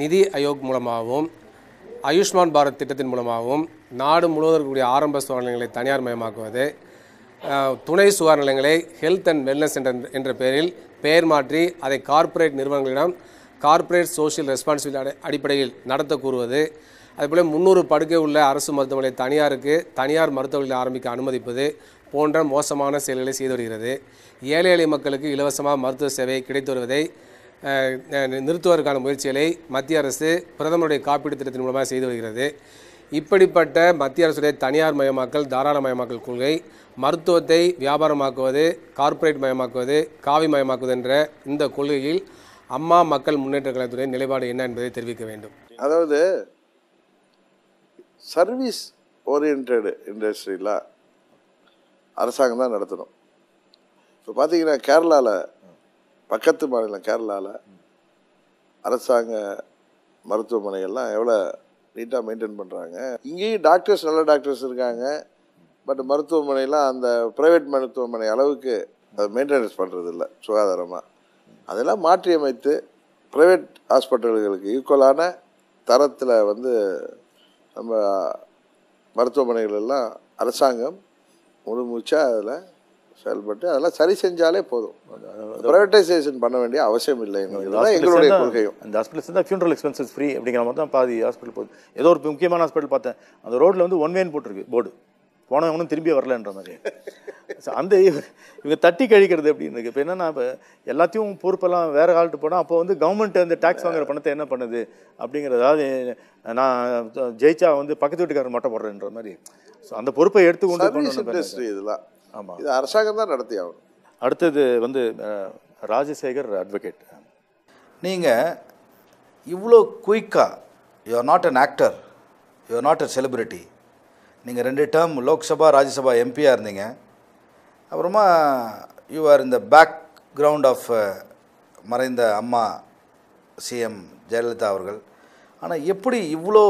Speaker 5: நிதி ஆயோக் மூலமாகவும் ஆயுஷ்மான் பாரத் திட்டத்தின் மூலமாகவும் நாடு முழுவதற்குரிய ஆரம்ப சோதனைகளை தனியார் மயமாக்குவது துணை சுகார் நிலையங்களை ஹெல்த் அண்ட் வெல்னஸ் என்ற என்ற பெயரில் பெயர் மாற்றி அதை கார்ப்பரேட் நிறுவனங்களிடம் கார்ப்பரேட் சோஷியல் ரெஸ்பான்சிபிலிட்டி அடி அடிப்படையில் நடத்த கூறுவது அதுபோல் முந்நூறு படுக்கை உள்ள அரசு மருத்துவமனை தனியாருக்கு தனியார் மருத்துவர்களை ஆரம்பிக்க அனுமதிப்பது போன்ற மோசமான செயல்களை செய்து வருகிறது ஏழை எளிய மக்களுக்கு இலவசமாக மருத்துவ சேவை கிடைத்து வருவதை நிறுத்துவதற்கான முயற்சிகளை மத்திய அரசு பிரதமருடைய காப்பீடு திட்டத்தின் மூலமாக செய்து வருகிறது இப்படிப்பட்ட மத்திய அரசுடைய தனியார் மயமாக்கல் தாராளமயமாக்கல் கொள்கை மருத்துவத்தை வியாபாரமாக்குவது கார்ப்பரேட் மயமாக்குவது காவி மயமாக்குவது என்ற இந்த கொள்கையில் அம்மா மக்கள் முன்னேற்ற கழகத்துடைய நிலைப்பாடு என்ன என்பதை தெரிவிக்க வேண்டும்
Speaker 2: அதாவது சர்வீஸ் ஓரியன்டு இண்டஸ்ட்ரியில் அரசாங்கம் தான் நடத்தணும் இப்போ பார்த்தீங்கன்னா கேரளாவில் பக்கத்து மாநிலம் கேரளாவில் அரசாங்க மருத்துவமனைகள்லாம் எவ்வளோ நீட்டாக மெயின்டைன் பண்ணுறாங்க இங்கேயும் டாக்டர்ஸ் நல்ல டாக்டர்ஸ் இருக்காங்க பட் மருத்துவமனையில் அந்த ப்ரைவேட் மருத்துவமனை அளவுக்கு அதை மெயின்டெனன்ஸ் பண்ணுறது இல்லை சுகாதாரமாக அதெல்லாம் மாற்றியமைத்து ப்ரைவேட் ஹாஸ்பிட்டல்களுக்கு ஈக்குவலான தரத்தில் வந்து நம்ம மருத்துவமனைகள் எல்லாம் அரசாங்கம் முழுமூச்சாக அதில் செயல்பட்டு அதெல்லாம் சரி செஞ்சாலே போதும் ப்ரைவேட்டைசேஷன் பண்ண வேண்டிய அவசியம் இல்லை எங்களுடைய கொள்கையும்
Speaker 1: அந்த ஹாஸ்பிட்டல்ஸ் இருந்தால் ஃபியூனரல் எக்ஸ்பென்சஸ் ஃப்ரீ அப்படிங்கிற மாதிரி தான் பாதி ஹாஸ்பிட்டல் போகுது ஏதோ ஒரு முக்கியமான ஹாஸ்பிட்டல் பார்த்தேன் அந்த ரோட்டில் வந்து ஒன் வேன் போட்டிருக்கு போர்டு போனவனும் திரும்பி வரலன்ற மாதிரி அந்த இவங்க தட்டி கழிக்கிறது அப்படின்னு இப்போ என்னென்னா இப்போ எல்லாத்தையும் பொறுப்பெல்லாம் வேறு காலத்து போனால் அப்போ வந்து கவர்மெண்ட் அந்த டேக்ஸ் வாங்குற பணத்தை என்ன பண்ணுது அப்படிங்கிறது அதாவது நான் ஜெயிச்சா வந்து பக்கத்து வீட்டுக்காரர் மொட்டை போடுறேன்ற மாதிரி ஸோ அந்த பொறுப்பை எடுத்துக்கொண்டு இதெல்லாம் ஆமாம் இது அரசாங்கம் தான் நடத்தி ஆகணும் அடுத்தது வந்து ராஜசேகர் அட்வொகேட் நீங்கள் இவ்வளோ குயிக்காக you are not an actor you are not a celebrity நீங்கள் ரெண்டு டேர்ம் லோக்சபா ராஜ்யசபா எம்பியாக இருந்தீங்க அப்புறமா யூ ஆர் இந்த பேக் கிரவுண்ட் ஆஃப்
Speaker 3: மறைந்த அம்மா சிஎம் ஜெயலலிதா அவர்கள் ஆனால் எப்படி இவ்வளோ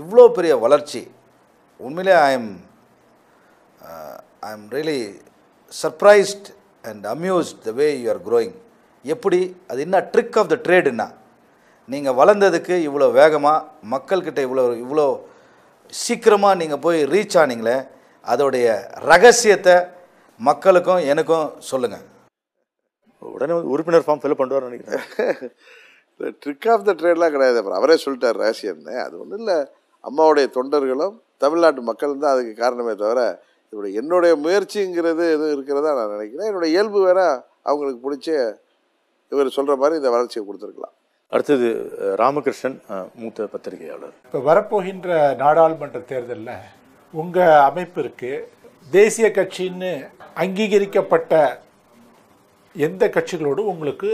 Speaker 3: இவ்வளோ பெரிய வளர்ச்சி உண்மையிலே I am I am really surprised and amused the way you are growing
Speaker 1: எப்படி அது என்ன ட்ரிக் ஆஃப் த ட்ரேடுன்னா நீங்கள் வளர்ந்ததுக்கு இவ்வளோ வேகமாக மக்கள்கிட்ட இவ்வளோ இவ்வளோ சீக்கிரமாக நீங்கள் போய் ரீச் ஆனீங்களே அதோடைய ரகசியத்தை மக்களுக்கும் எனக்கும் சொல்லுங்கள் உடனே உறுப்பினர் ஃபார்ம்
Speaker 2: ஃபில்அப் பண்ணுவார்னு நினைக்கிறேன் ட்ரிக் ஆஃப் த ட்ரேட்லாம் கிடையாது அப்புறம் அவரே சொல்லிட்டார் ரகசியம்னு அது ஒன்றும் இல்லை அம்மாவுடைய தொண்டர்களும் தமிழ்நாட்டு மக்கள் தான் அதுக்கு காரணமே தவிர இதோட என்னுடைய முயற்சிங்கிறது எதுவும் இருக்கிறதா நான் நினைக்கிறேன் என்னுடைய இயல்பு வேற அவங்களுக்கு பிடிச்ச இவர் சொல்கிற மாதிரி இந்த வளர்ச்சியை கொடுத்துருக்கலாம்
Speaker 1: அடுத்தது ராமகிருஷ்ணன் மூத்த பத்திரிகையாளர்
Speaker 5: இப்போ வரப்போகின்ற நாடாளுமன்ற தேர்தலில் உங்கள் அமைப்பிற்கு தேசிய கட்சின்னு அங்கீகரிக்கப்பட்ட எந்த கட்சிகளோடு உங்களுக்கு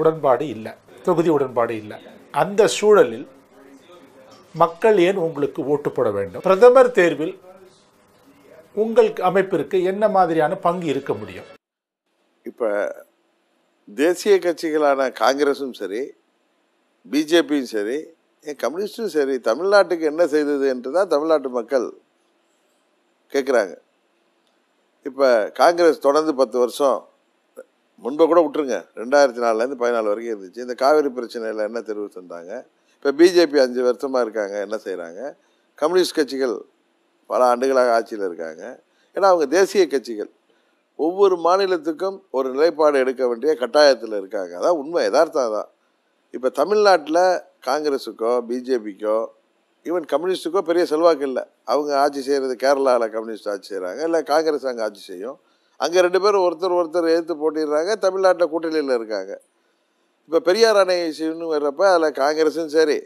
Speaker 5: உடன்பாடு இல்லை தொகுதி உடன்பாடு இல்லை அந்த சூழலில் மக்கள் ஏன் உங்களுக்கு ஓட்டு போட வேண்டும் பிரதமர் தேர்வில் உங்கள் அமைப்பிற்கு என்ன மாதிரியான பங்கு இருக்க முடியும்
Speaker 2: இப்போ தேசிய கட்சிகளான காங்கிரஸும் சரி பிஜேபியும் சரி கம்யூனிஸ்டும் சரி தமிழ்நாட்டுக்கு என்ன செய்தது என்று தான் தமிழ்நாட்டு மக்கள் கேட்குறாங்க இப்போ காங்கிரஸ் தொடர்ந்து பத்து வருஷம் முன்பை கூட விட்டுருங்க ரெண்டாயிரத்தி நாலுலேருந்து பதினாலு வரைக்கும் இருந்துச்சு இந்த காவிரி பிரச்சனையில் என்ன தெரிவு செஞ்சாங்க இப்போ பிஜேபி அஞ்சு வருஷமாக இருக்காங்க என்ன செய்கிறாங்க கம்யூனிஸ்ட் கட்சிகள் பல ஆண்டுகளாக ஆட்சியில் இருக்காங்க ஏன்னா அவங்க தேசிய கட்சிகள் ஒவ்வொரு மாநிலத்துக்கும் ஒரு நிலைப்பாடு எடுக்க வேண்டிய கட்டாயத்தில் இருக்காங்க அதான் உண்மை யதார்த்தம் தான் இப்போ தமிழ்நாட்டில் காங்கிரஸுக்கோ பிஜேபிக்கோ ஈவன் கம்யூனிஸ்ட்டுக்கோ பெரிய செல்வாக்கு இல்லை அவங்க ஆட்சி செய்கிறது கேரளாவில் கம்யூனிஸ்ட் ஆட்சி செய்கிறாங்க இல்லை காங்கிரஸ் அங்கே ஆட்சி செய்யும் அங்கே ரெண்டு பேரும் ஒருத்தர் ஒருத்தர் எதிர்த்து போட்டிடுறாங்க தமிழ்நாட்டில் கூட்டணியில் இருக்காங்க இப்போ பெரியார் அணை செய்யணும் வர்றப்ப அதில் காங்கிரஸும் சரி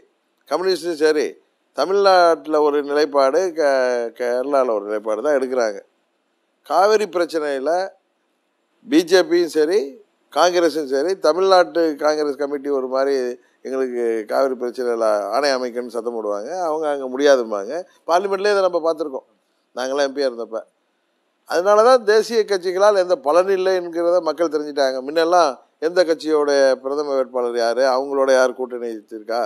Speaker 2: கம்யூனிஸ்டும் சரி தமிழ்நாட்டில் ஒரு நிலைப்பாடு க கேரளாவில் ஒரு நிலைப்பாடு தான் எடுக்கிறாங்க காவிரி பிரச்சனையில் பிஜேபியும் சரி காங்கிரஸும் சரி தமிழ்நாட்டு காங்கிரஸ் கமிட்டி ஒரு மாதிரி எங்களுக்கு காவிரி பிரச்சனையில் ஆணை அமைக்கணும்னு சத்தம் போடுவாங்க அவங்க அங்கே முடியாதும்பாங்க பார்லிமெண்ட்லேயே இதை நம்ம பார்த்துருக்கோம் நாங்களாம் எம்பியாக இருந்தப்போ அதனால தான் தேசிய கட்சிகளால் எந்த பலன் இல்லை என்கிறத மக்கள் தெரிஞ்சிட்டாங்க முன்னெல்லாம் எந்த கட்சியோடைய பிரதம வேட்பாளர் யார் அவங்களோட யார் கூட்டணி இருக்கா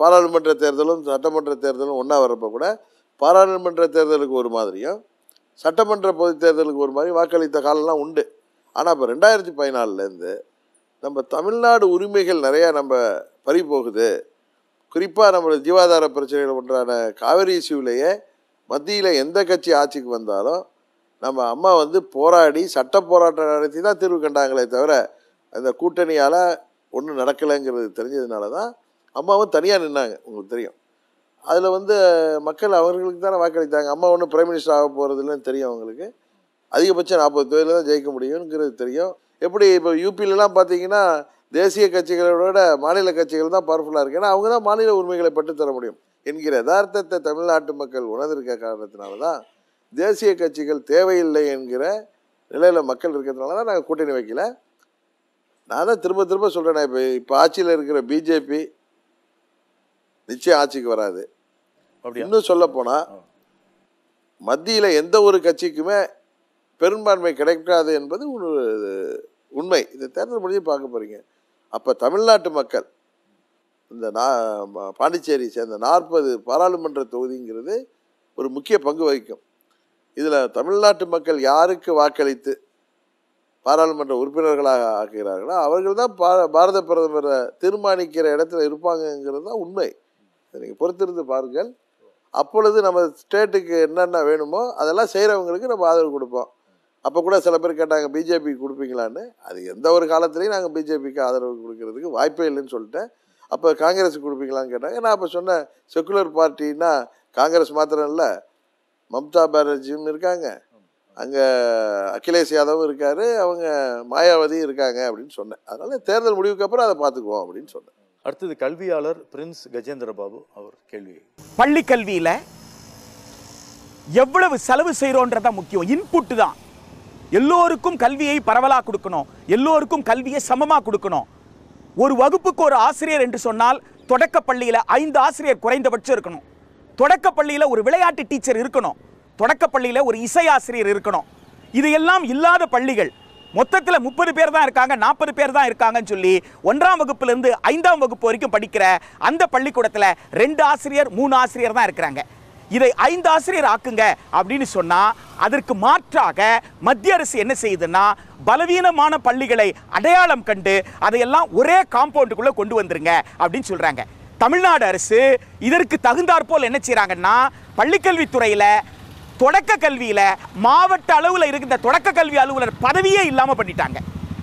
Speaker 2: பாராளுமன்ற தேர்தலும் சட்டமன்ற தேர்தலும் ஒன்றா வரப்போ கூட பாராளுமன்ற தேர்தலுக்கு ஒரு மாதிரியும் சட்டமன்ற பொதுத் தேர்தலுக்கு ஒரு மாதிரி வாக்களித்த காலம்லாம் உண்டு ஆனால் இப்போ ரெண்டாயிரத்தி பதினாலிருந்து நம்ம தமிழ்நாடு உரிமைகள் நிறையா நம்ம பறி போகுது குறிப்பாக நம்மளோட ஜீவாதார பிரச்சனைகள் ஒன்றான காவிரி இஷ்யூவிலேயே மத்தியில் எந்த கட்சி ஆட்சிக்கு வந்தாலும் நம்ம அம்மா வந்து போராடி சட்ட போராட்டம் நடத்தி தான் தீர்வு கண்டாங்களே தவிர அந்த கூட்டணியால் ஒன்றும் நடக்கலைங்கிறது தெரிஞ்சதுனால தான் அம்மாவும் தனியாக நின்னாங்க உங்களுக்கு தெரியும் அதில் வந்து மக்கள் அவர்களுக்கு தானே வாக்களித்தாங்க அம்மா ஒன்றும் பிரைம் மினிஸ்டர் ஆக போகிறதுலன்னு தெரியும் அவங்களுக்கு அதிகபட்சம் நாற்பது தொகுதியில் தான் ஜெயிக்க முடியுங்கிறது தெரியும் எப்படி இப்போ யூபிலலாம் பார்த்தீங்கன்னா தேசிய கட்சிகளோட மாநில கட்சிகள் தான் பவர்ஃபுல்லாக இருக்குது ஏன்னா அவங்க தான் மாநில உரிமைகளை பெற்றுத்தர முடியும் என்கிற யதார்த்தத்தை தமிழ்நாட்டு மக்கள் உணர்ந்திருக்க காரணத்தினால தான் தேசிய கட்சிகள் தேவையில்லை என்கிற நிலையில் மக்கள் இருக்கிறதுனால தான் நாங்கள் கூட்டணி வைக்கல நான் தான் திரும்ப திரும்ப சொல்கிறேன் இப்போ இப்போ ஆட்சியில் இருக்கிற பிஜேபி நிச்சயம் ஆட்சிக்கு வராது இன்னும் சொல்ல போனால் மத்தியில் எந்த ஒரு கட்சிக்குமே பெரும்பான்மை கிடைக்காது என்பது ஒரு உண்மை இந்த தேர்தல் முடிஞ்சு பார்க்க போகிறீங்க அப்போ தமிழ்நாட்டு மக்கள் இந்த நா பாண்டிச்சேரி சேர்ந்த நாற்பது பாராளுமன்ற தொகுதிங்கிறது ஒரு முக்கிய பங்கு வகிக்கும் இதில் தமிழ்நாட்டு மக்கள் யாருக்கு வாக்களித்து பாராளுமன்ற உறுப்பினர்களாக ஆக்குகிறார்களோ அவர்கள் தான் பாரத பிரதமரை தீர்மானிக்கிற இடத்துல இருப்பாங்கங்கிறது தான் உண்மை நீங்கள் பொறுத்திருந்து பாருங்கள் அப்பொழுது நம்ம ஸ்டேட்டுக்கு என்னென்ன வேணுமோ அதெல்லாம் செய்கிறவங்களுக்கு நம்ம ஆதரவு கொடுப்போம் அப்போ கூட சில பேர் கேட்டாங்க பிஜேபி கொடுப்பீங்களான்னு அது எந்த ஒரு காலத்துலேயும் நாங்கள் பிஜேபிக்கு ஆதரவு கொடுக்கறதுக்கு வாய்ப்பே இல்லைன்னு சொல்லிட்டேன் அப்போ காங்கிரஸுக்கு கொடுப்பீங்களான்னு கேட்டாங்க நான் அப்போ சொன்ன செக்குலர் பார்ட்டினா காங்கிரஸ் மாத்திரம் இல்லை மம்தா பானர்ஜியும் இருக்காங்க அங்கே அகிலேஷ் யாதவும் இருக்கார் அவங்க மாயாவதியும் இருக்காங்க அப்படின்னு சொன்னேன் அதனால் தேர்தல் முடிவுக்கு அப்புறம் அதை பார்த்துக்குவோம் அப்படின்னு சொன்னேன் அடுத்தது கல்வியாளர் பிரின்ஸ் கஜேந்திர பாபு
Speaker 4: அவர் கேள்வி பள்ளி கல்வியில எவ்வளவு செலவு செய்யறோன்றத முக்கியம் இன்புட்டு தான் எல்லோருக்கும் கல்வியை பரவலாக கொடுக்கணும் எல்லோருக்கும் கல்வியை சமமாக கொடுக்கணும் ஒரு வகுப்புக்கு ஒரு ஆசிரியர் என்று சொன்னால் தொடக்க பள்ளியில் ஐந்து ஆசிரியர் குறைந்தபட்சம் இருக்கணும் தொடக்க பள்ளியில் ஒரு விளையாட்டு டீச்சர் இருக்கணும் தொடக்க பள்ளியில் ஒரு இசை ஆசிரியர் இருக்கணும் இது எல்லாம் இல்லாத பள்ளிகள் மொத்தத்தில் முப்பது பேர் தான் இருக்காங்க நாற்பது பேர் தான் இருக்காங்கன்னு சொல்லி ஒன்றாம் வகுப்புலேருந்து ஐந்தாம் வகுப்பு வரைக்கும் படிக்கிற அந்த பள்ளிக்கூடத்தில் ரெண்டு ஆசிரியர் மூணு ஆசிரியர் தான் இருக்கிறாங்க இதை ஐந்து ஆசிரியர் ஆக்குங்க அப்படின்னு சொன்னால் அதற்கு மாற்றாக மத்திய அரசு என்ன செய்யுதுன்னா பலவீனமான பள்ளிகளை அடையாளம் கண்டு அதையெல்லாம் ஒரே காம்பவுண்டுக்குள்ளே கொண்டு வந்துருங்க அப்படின்னு சொல்கிறாங்க தமிழ்நாடு அரசு இதற்கு தகுந்தாற்போல் என்ன செய்கிறாங்கன்னா பள்ளிக்கல்வித்துறையில் தொடக்க கல்வியில் மாவட்ட அளவில் இருக்கிற தொடக்க கல்வி அலுவலர் பதவியே இல்லாமல் பண்ணிட்டாங்க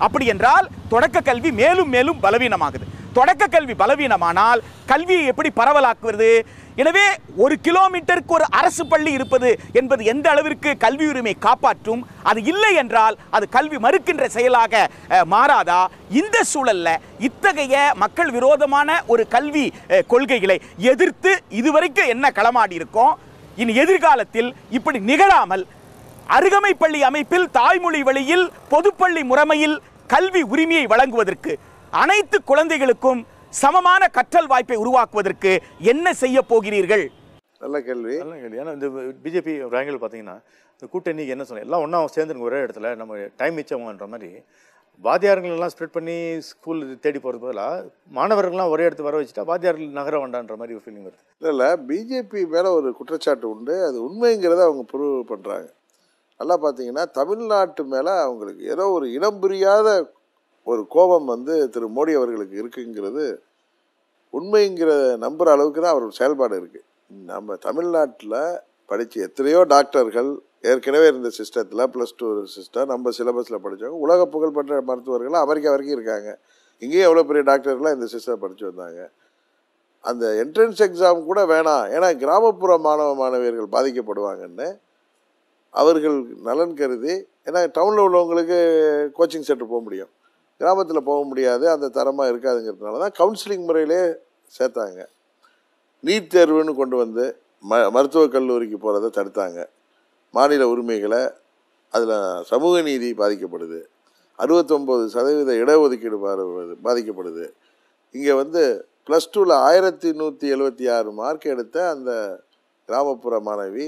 Speaker 4: அப்படி என்றால் தொடக்க கல்வி மேலும் மேலும் பலவீனமாகுது தொடக்க கல்வி பலவீனமானால் கல்வியை எப்படி பரவலாக்குவது எனவே ஒரு கிலோமீட்டருக்கு ஒரு அரசு பள்ளி இருப்பது என்பது எந்த அளவிற்கு கல்வி உரிமை காப்பாற்றும் அது இல்லை என்றால் அது கல்வி மறுக்கின்ற செயலாக மாறாதா இந்த சூழல்ல இத்தகைய மக்கள் விரோதமான ஒரு கல்வி கொள்கைகளை எதிர்த்து இதுவரைக்கும் என்ன களமாடி இருக்கோம் இனி எதிர்காலத்தில் இப்படி நிகழாமல் அருகமை பள்ளி அமைப்பில் தாய்மொழி வழியில் பொதுப்பள்ளி முறைமையில் கல்வி உரிமையை வழங்குவதற்கு அனைத்து குழந்தைகளுக்கும் சமமான கற்றல் வாய்ப்பை உருவாக்குவதற்கு என்ன செய்ய போகிறீர்கள்
Speaker 1: நல்ல கேள்வி நல்ல கேள்வி ஏன்னா இந்த பிஜேபி ரேங்கில் பார்த்தீங்கன்னா இந்த கூட்டணிக்கு என்ன சொன்னேன் எல்லாம் ஒன்றா சேர்ந்துருங்க ஒரே இடத்துல நம்ம டைம் மிச்சமான்ற மாதிரி வாத்தியாருங்களெல்லாம் ஸ்ப்ரெட் பண்ணி ஸ்கூல் தேடி போகிறது பதிலாக மாணவர்கள்லாம் ஒரே இடத்து வர வச்சுட்டா வாத்தியார்கள் நகர வேண்டான்ற மாதிரி ஒரு ஃபீலிங் வருது
Speaker 2: இல்லை இல்லை பிஜேபி மேலே ஒரு குற்றச்சாட்டு உண்டு அது உண்மைங்கிறத அவங்க ப்ரூவ் பண்ணுறாங்க நல்லா பார்த்தீங்கன்னா தமிழ்நாட்டு மேலே அவங்களுக்கு ஏதோ ஒரு இனம் புரியாத ஒரு கோபம் வந்து திரு மோடி அவர்களுக்கு இருக்குங்கிறது உண்மைங்கிற நம்புகிற அளவுக்கு தான் அவரோட செயல்பாடு இருக்குது நம்ம தமிழ்நாட்டில் படித்த எத்தனையோ டாக்டர்கள் ஏற்கனவே இருந்த சிஸ்டத்தில் ப்ளஸ் டூ சிஸ்டம் நம்ம சிலபஸில் படித்தவங்க உலக புகழ்பெற்ற மருத்துவர்கள் அமெரிக்கா வரைக்கும் இருக்காங்க இங்கேயும் எவ்வளோ பெரிய டாக்டர்லாம் இந்த சிஸ்டம் படித்து வந்தாங்க அந்த என்ட்ரன்ஸ் எக்ஸாம் கூட வேணாம் ஏன்னா கிராமப்புற மாணவ மாணவியர்கள் பாதிக்கப்படுவாங்கன்னு அவர்கள் நலன் கருதி ஏன்னா டவுனில் உள்ளவங்களுக்கு கோச்சிங் சென்டர் போக முடியும் கிராமத்தில் போக முடியாது அந்த தரமாக இருக்காதுங்கிறதுனால தான் கவுன்சிலிங் முறையிலே சேர்த்தாங்க நீட் தேர்வுன்னு கொண்டு வந்து ம மருத்துவக் கல்லூரிக்கு போகிறத தடுத்தாங்க மாநில உரிமைகளை அதில் சமூக நீதி பாதிக்கப்படுது அறுபத்தொம்போது சதவீத இடஒதுக்கீடு பாதிக்கப்படுது இங்கே வந்து ப்ளஸ் டூவில் ஆயிரத்தி நூற்றி எழுபத்தி ஆறு மார்க் எடுத்த அந்த கிராமப்புற மாணவி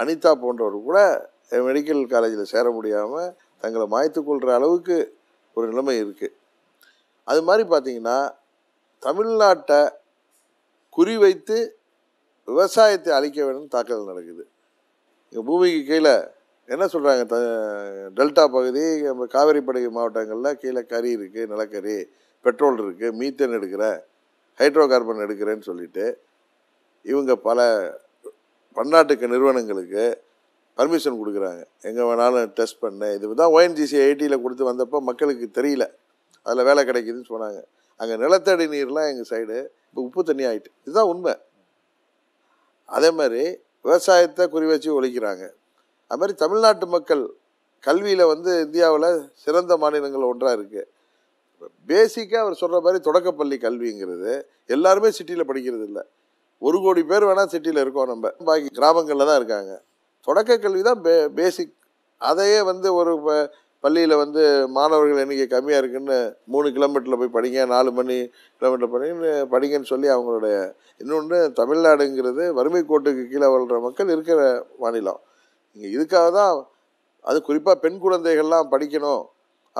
Speaker 2: அனிதா போன்றவர் கூட மெடிக்கல் காலேஜில் சேர முடியாமல் தங்களை மாய்த்து கொள்கிற அளவுக்கு ஒரு நிலைமை இருக்குது அது மாதிரி பார்த்திங்கன்னா தமிழ்நாட்டை குறிவைத்து விவசாயத்தை அழிக்க வேண்டும் தாக்குதல் நடக்குது இங்கே பூமிக்கு கீழே என்ன சொல்கிறாங்க த டெல்டா பகுதி நம்ம காவேரிப்படை மாவட்டங்களில் கீழே கறி இருக்குது நிலக்கரி பெட்ரோல் இருக்குது மீத்தன் எடுக்கிறேன் ஹைட்ரோ கார்பன் எடுக்கிறேன்னு சொல்லிட்டு இவங்க பல பன்னாட்டுக்கு நிறுவனங்களுக்கு பர்மிஷன் கொடுக்குறாங்க எங்கே வேணாலும் டெஸ்ட் பண்ணு இது தான் ஓஎன்ஜிசி ஐடியில் கொடுத்து வந்தப்போ மக்களுக்கு தெரியல அதில் வேலை கிடைக்குதுன்னு சொன்னாங்க அங்கே நிலத்தடி நீர்லாம் எங்கள் சைடு இப்போ உப்பு தண்ணி ஆகிட்டு இதுதான் உண்மை அதே மாதிரி விவசாயத்தை குறி வச்சு ஒழிக்கிறாங்க அது மாதிரி தமிழ்நாட்டு மக்கள் கல்வியில் வந்து இந்தியாவில் சிறந்த மாநிலங்கள் ஒன்றாக இருக்குது பேசிக்காக அவர் சொல்கிற மாதிரி தொடக்கப்பள்ளி கல்விங்கிறது எல்லாருமே சிட்டியில் படிக்கிறது இல்லை ஒரு கோடி பேர் வேணால் சிட்டியில் இருக்கோம் நம்ம பாக்கி கிராமங்களில் தான் இருக்காங்க தொடக்க கல்வி தான் பே பேசிக் அதையே வந்து ஒரு பள்ளியில் வந்து மாணவர்கள் எண்ணிக்கை கம்மியாக இருக்குன்னு மூணு கிலோமீட்டரில் போய் படிங்க நாலு மணி கிலோமீட்டர் படிங்கன்னு படிங்கன்னு சொல்லி அவங்களுடைய இன்னொன்று தமிழ்நாடுங்கிறது வறுமை கோட்டுக்கு கீழே வாழ்கிற மக்கள் இருக்கிற மாநிலம் இங்கே இதுக்காக தான் அது குறிப்பாக பெண் குழந்தைகள்லாம் படிக்கணும்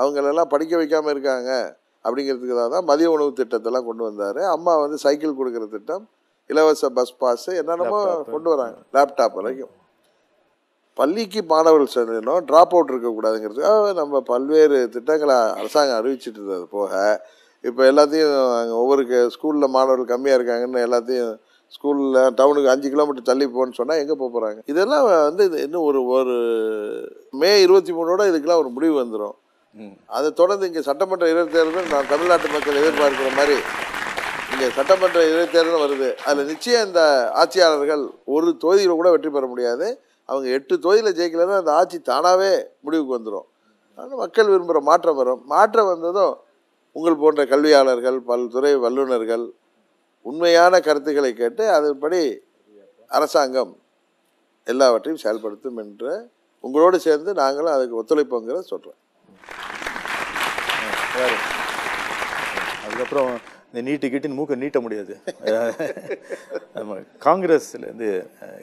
Speaker 2: அவங்களெல்லாம் படிக்க வைக்காமல் இருக்காங்க அப்படிங்கிறதுக்காக தான் மதிய உணவு திட்டத்தெல்லாம் கொண்டு வந்தார் அம்மா வந்து சைக்கிள் கொடுக்குற திட்டம் இலவச பஸ் பாஸு என்னென்னமோ கொண்டு வராங்க லேப்டாப் வரைக்கும் பள்ளிக்கு மாணவர்கள் செல்லணும் ட்ராப் அவுட் இருக்கக்கூடாதுங்கிறதுக்காக நம்ம பல்வேறு திட்டங்களை அரசாங்கம் அறிவிச்சிட்டு இருந்தது போக இப்போ எல்லாத்தையும் அங்கே ஒவ்வொரு ஸ்கூலில் மாணவர்கள் கம்மியாக இருக்காங்கன்னு எல்லாத்தையும் ஸ்கூலில் டவுனுக்கு அஞ்சு கிலோமீட்டர் தள்ளி போகணும்னு சொன்னால் எங்கே போக போகிறாங்க இதெல்லாம் வந்து இது இன்னும் ஒரு ஒரு மே இருபத்தி மூணோட இதுக்கெல்லாம் ஒரு முடிவு வந்துடும் அதை தொடர்ந்து இங்கே சட்டமன்ற இடைத்தேர்தல் நான் தமிழ்நாட்டு மக்கள் எதிர்பார்க்குற மாதிரி இங்கே சட்டமன்ற இடைத்தேர்தல் வருது அதில் நிச்சயம் இந்த ஆட்சியாளர்கள் ஒரு தொகுதியில் கூட வெற்றி பெற முடியாது அவங்க எட்டு தொகுதியில் ஜெயிக்கலன்னா அந்த ஆட்சி தானாகவே முடிவுக்கு வந்துடும் ஆனால் மக்கள் விரும்புகிற மாற்றம் வரும் மாற்றம் வந்ததும் உங்கள் போன்ற கல்வியாளர்கள் பல்துறை வல்லுநர்கள் உண்மையான கருத்துக்களை கேட்டு அதன்படி அரசாங்கம் எல்லாவற்றையும் செயல்படுத்தும் என்று உங்களோடு சேர்ந்து நாங்களும் அதுக்கு ஒத்துழைப்போங்கிறத சொல்கிறோம்
Speaker 1: அதுக்கப்புறம் இந்த நீட்டு கிட்டின் மூக்கை நீட்ட முடியாது <laughs> காங்கிரஸ்லேருந்து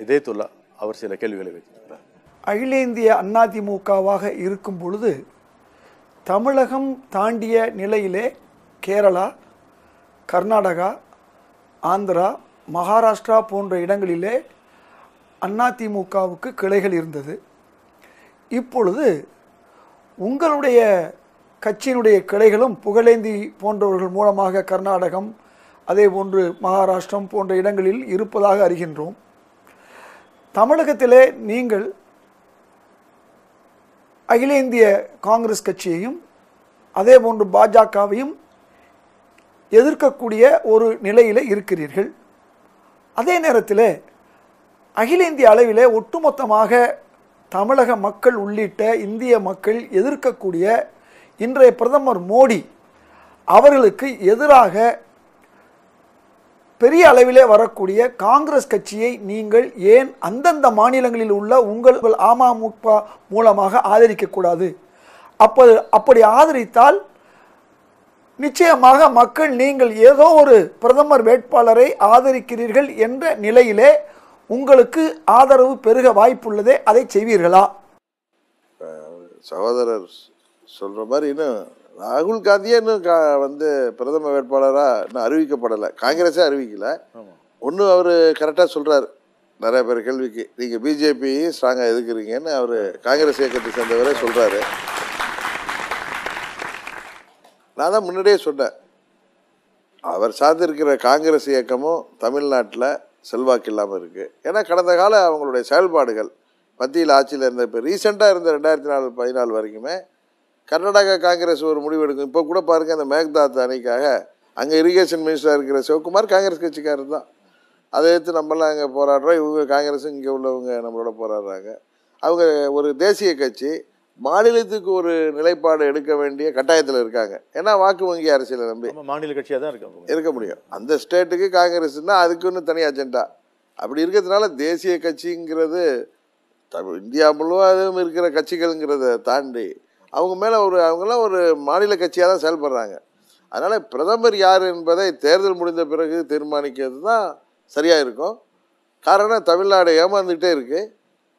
Speaker 1: இதே துல்லா அவர் சில கேள்விகளை
Speaker 3: வைத்திருக்கிறார் அகில இந்திய அதிமுகவாக இருக்கும் பொழுது தமிழகம் தாண்டிய நிலையிலே கேரளா கர்நாடகா ஆந்திரா மகாராஷ்டிரா போன்ற இடங்களிலே அதிமுகவுக்கு கிளைகள் இருந்தது இப்பொழுது உங்களுடைய கட்சியினுடைய கிளைகளும் புகழேந்தி போன்றவர்கள் மூலமாக கர்நாடகம் அதே போன்று மகாராஷ்டிரம் போன்ற இடங்களில் இருப்பதாக அறிகின்றோம் தமிழகத்திலே நீங்கள் அகில இந்திய காங்கிரஸ் கட்சியையும் அதே போன்று பாஜகவையும் எதிர்க்கக்கூடிய ஒரு நிலையில் இருக்கிறீர்கள் அதே நேரத்தில் அகில இந்திய அளவில் ஒட்டுமொத்தமாக தமிழக மக்கள் உள்ளிட்ட இந்திய மக்கள் எதிர்க்கக்கூடிய இன்றைய பிரதமர் மோடி அவர்களுக்கு எதிராக பெரிய அளவிலே வரக்கூடிய காங்கிரஸ் கட்சியை நீங்கள் ஏன் அந்தந்த மாநிலங்களில் உள்ள உங்கள் அமமுக மூலமாக ஆதரிக்கக்கூடாது அப்போது அப்படி ஆதரித்தால் நிச்சயமாக மக்கள் நீங்கள் ஏதோ ஒரு பிரதமர் வேட்பாளரை ஆதரிக்கிறீர்கள் என்ற நிலையிலே உங்களுக்கு ஆதரவு பெருக வாய்ப்புள்ளதே
Speaker 2: அதை செய்வீர்களா சகோதரர் சொல்கிற மாதிரி இன்னும் ராகுல் காந்தியே இன்னும் வந்து பிரதம வேட்பாளராக இன்னும் அறிவிக்கப்படலை காங்கிரஸே அறிவிக்கலை ஒன்றும் அவர் கரெக்டாக சொல்கிறார் நிறைய பேர் கேள்விக்கு நீங்கள் பிஜேபி ஸ்ட்ராங்காக எதுக்குறீங்கன்னு அவர் காங்கிரஸ் இயக்கத்தை சேர்ந்தவரே சொல்கிறாரு நான் தான் முன்னாடியே சொன்னேன் அவர் சார்ந்திருக்கிற காங்கிரஸ் இயக்கமும் தமிழ்நாட்டில் செல்வாக்கு இல்லாமல் இருக்குது ஏன்னா கடந்த கால அவங்களுடைய செயல்பாடுகள் மத்தியில் ஆட்சியில் இருந்த இப்போ ரீசெண்டாக இருந்த ரெண்டாயிரத்தி நாலு பதினாலு வரைக்குமே கர்நாடகா காங்கிரஸ் ஒரு முடிவு எடுக்கும் இப்போ கூட பாருங்க அந்த மேக்தாத் அணைக்காக அங்கே இரிகேஷன் மினிஸ்டராக இருக்கிற சிவகுமார் காங்கிரஸ் கட்சிக்காரர் தான் அதை எடுத்து நம்மளாம் அங்கே போராடுறோம் இவங்க காங்கிரஸும் இங்கே உள்ளவங்க நம்மளோட போராடுறாங்க அவங்க ஒரு தேசிய கட்சி மாநிலத்துக்கு ஒரு நிலைப்பாடு எடுக்க வேண்டிய கட்டாயத்தில் இருக்காங்க ஏன்னா வாக்கு வங்கி அரசியலை நம்பி மாநில கட்சியாக தான் இருக்க இருக்க முடியும் அந்த ஸ்டேட்டுக்கு காங்கிரஸ்னா அதுக்குன்னு தனி அஜெண்டா அப்படி இருக்கிறதுனால தேசிய கட்சிங்கிறது இந்தியா முழுவதும் இருக்கிற கட்சிகள்ங்கிறத தாண்டி அவங்க மேலே ஒரு அவங்கெல்லாம் ஒரு மாநில கட்சியாக தான் செயல்படுறாங்க அதனால் பிரதமர் யார் என்பதை தேர்தல் முடிந்த பிறகு தீர்மானிக்கிறது தான் சரியாக இருக்கும் காரணம் தமிழ்நாடு ஏமாந்துக்கிட்டே இருக்குது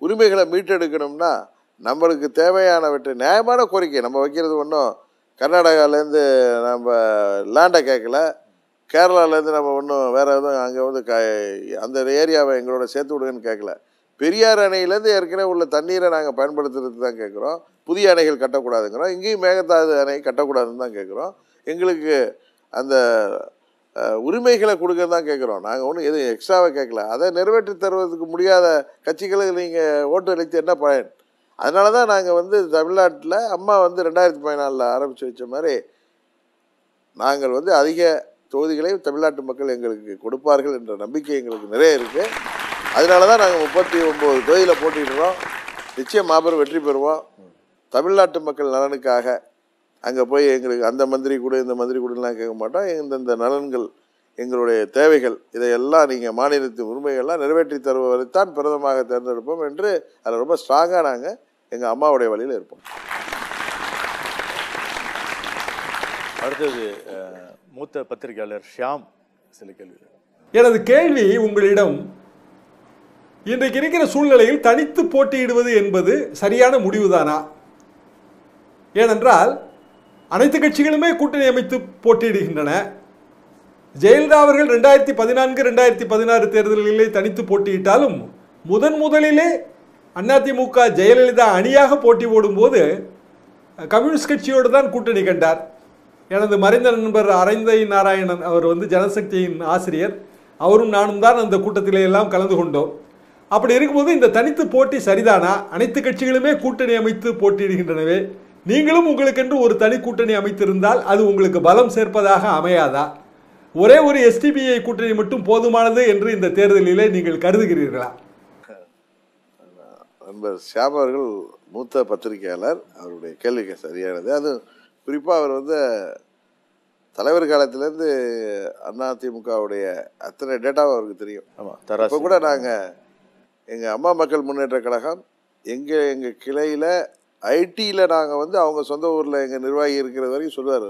Speaker 2: உரிமைகளை மீட்டெடுக்கணும்னா நம்மளுக்கு தேவையானவற்றை நியாயமான கோரிக்கை நம்ம வைக்கிறது ஒன்றும் கர்நாடகாலேருந்து நம்ம லேண்டை கேட்கல கேரளாலேருந்து நம்ம ஒன்றும் வேறு எதுவும் அங்கே வந்து க அந்த ஏரியாவை எங்களோட சேர்த்து விடுங்கன்னு கேட்கல பெரியார் அணையிலேருந்து ஏற்கனவே உள்ள தண்ணீரை நாங்கள் பயன்படுத்துறது தான் கேட்குறோம் புதிய அணைகள் கட்டக்கூடாதுங்கிறோம் இங்கேயும் மேகதாது அணை கட்டக்கூடாதுன்னு தான் கேட்குறோம் எங்களுக்கு அந்த உரிமைகளை கொடுக்க தான் கேட்குறோம் நாங்கள் ஒன்றும் எதுவும் எக்ஸ்ட்ராவாக கேட்கல அதை நிறைவேற்றி தருவதற்கு முடியாத கட்சிகளுக்கு நீங்கள் ஓட்டு அளித்து என்ன பயன் அதனால தான் நாங்கள் வந்து தமிழ்நாட்டில் அம்மா வந்து ரெண்டாயிரத்தி பதினாலில் ஆரம்பித்து வச்ச மாதிரி நாங்கள் வந்து அதிக தொகுதிகளை தமிழ்நாட்டு மக்கள் எங்களுக்கு கொடுப்பார்கள் என்ற நம்பிக்கை எங்களுக்கு நிறைய இருக்குது அதனால தான் நாங்கள் முப்பத்தி ஒம்பது தொகுதியில் போட்டிடுறோம் நிச்சயம் மாபெரும் வெற்றி பெறுவோம் தமிழ்நாட்டு மக்கள் நலனுக்காக அங்கே போய் எங்களுக்கு அந்த மந்திரி கூட இந்த மந்திரி கூடலாம் கேட்க மாட்டோம் இந்தந்த நலன்கள் எங்களுடைய தேவைகள் இதையெல்லாம் நீங்கள் மாநிலத்தின் உரிமைகள்லாம் நிறைவேற்றி தருபவரைத்தான் பிரதமாக தேர்ந்தெடுப்போம் என்று அதில் ரொம்ப ஸ்ட்ராங்காக நாங்கள் எங்கள் அம்மாவுடைய வழியில் இருப்போம்
Speaker 1: அடுத்தது மூத்த பத்திரிகையாளர் ஷியாம் சில கேள்வி
Speaker 6: எனது கேள்வி உங்களிடம் இன்றைக்கு இருக்கிற சூழ்நிலையில் தனித்து போட்டியிடுவது என்பது சரியான முடிவுதானா ஏனென்றால் அனைத்து கட்சிகளுமே கூட்டணி அமைத்து போட்டியிடுகின்றன ஜெயலலிதா அவர்கள் ரெண்டாயிரத்தி பதினான்கு ரெண்டாயிரத்தி பதினாறு தேர்தல்களிலே தனித்து போட்டியிட்டாலும் முதன் முதலிலே அதிமுக ஜெயலலிதா அணியாக போட்டி போடும்போது கம்யூனிஸ்ட் கட்சியோடு தான் கூட்டணி கண்டார் எனது மறைந்த நண்பர் அரைந்தை நாராயணன் அவர் வந்து ஜனசக்தியின் ஆசிரியர் அவரும் நானும் தான் அந்த கூட்டத்திலே எல்லாம் கலந்து கொண்டோம் அப்படி இருக்கும்போது இந்த தனித்து போட்டி சரிதானா அனைத்து கட்சிகளுமே கூட்டணி அமைத்து போட்டியிடுகின்றனவே நீங்களும் உங்களுக்கென்று ஒரு தனி கூட்டணி அமைத்திருந்தால் அது உங்களுக்கு பலம் சேர்ப்பதாக அமையாதா ஒரே ஒரு எஸ்டிபிஐ கூட்டணி மட்டும் போதுமானது என்று இந்த தேர்தலிலே நீங்கள் கருதுகிறீர்களா
Speaker 2: நண்பர் ஷியாம் அவர்கள் மூத்த பத்திரிகையாளர் அவருடைய கேள்விக்கு சரியானது அது குறிப்பாக அவர் வந்து தலைவர் காலத்திலேருந்து அதிமுகவுடைய அத்தனை டேட்டாவும் அவருக்கு தெரியும்
Speaker 1: ஆமாம் இப்போ கூட
Speaker 2: நாங்கள் எங்கள் அம்மா மக்கள் முன்னேற்ற கழகம் எங்கள் எங்கள் கிளையில் ஐடியில் நாங்கள் வந்து அவங்க சொந்த ஊரில் எங்கள் நிர்வாகி இருக்கிற வரைக்கும் சொல்லுவார்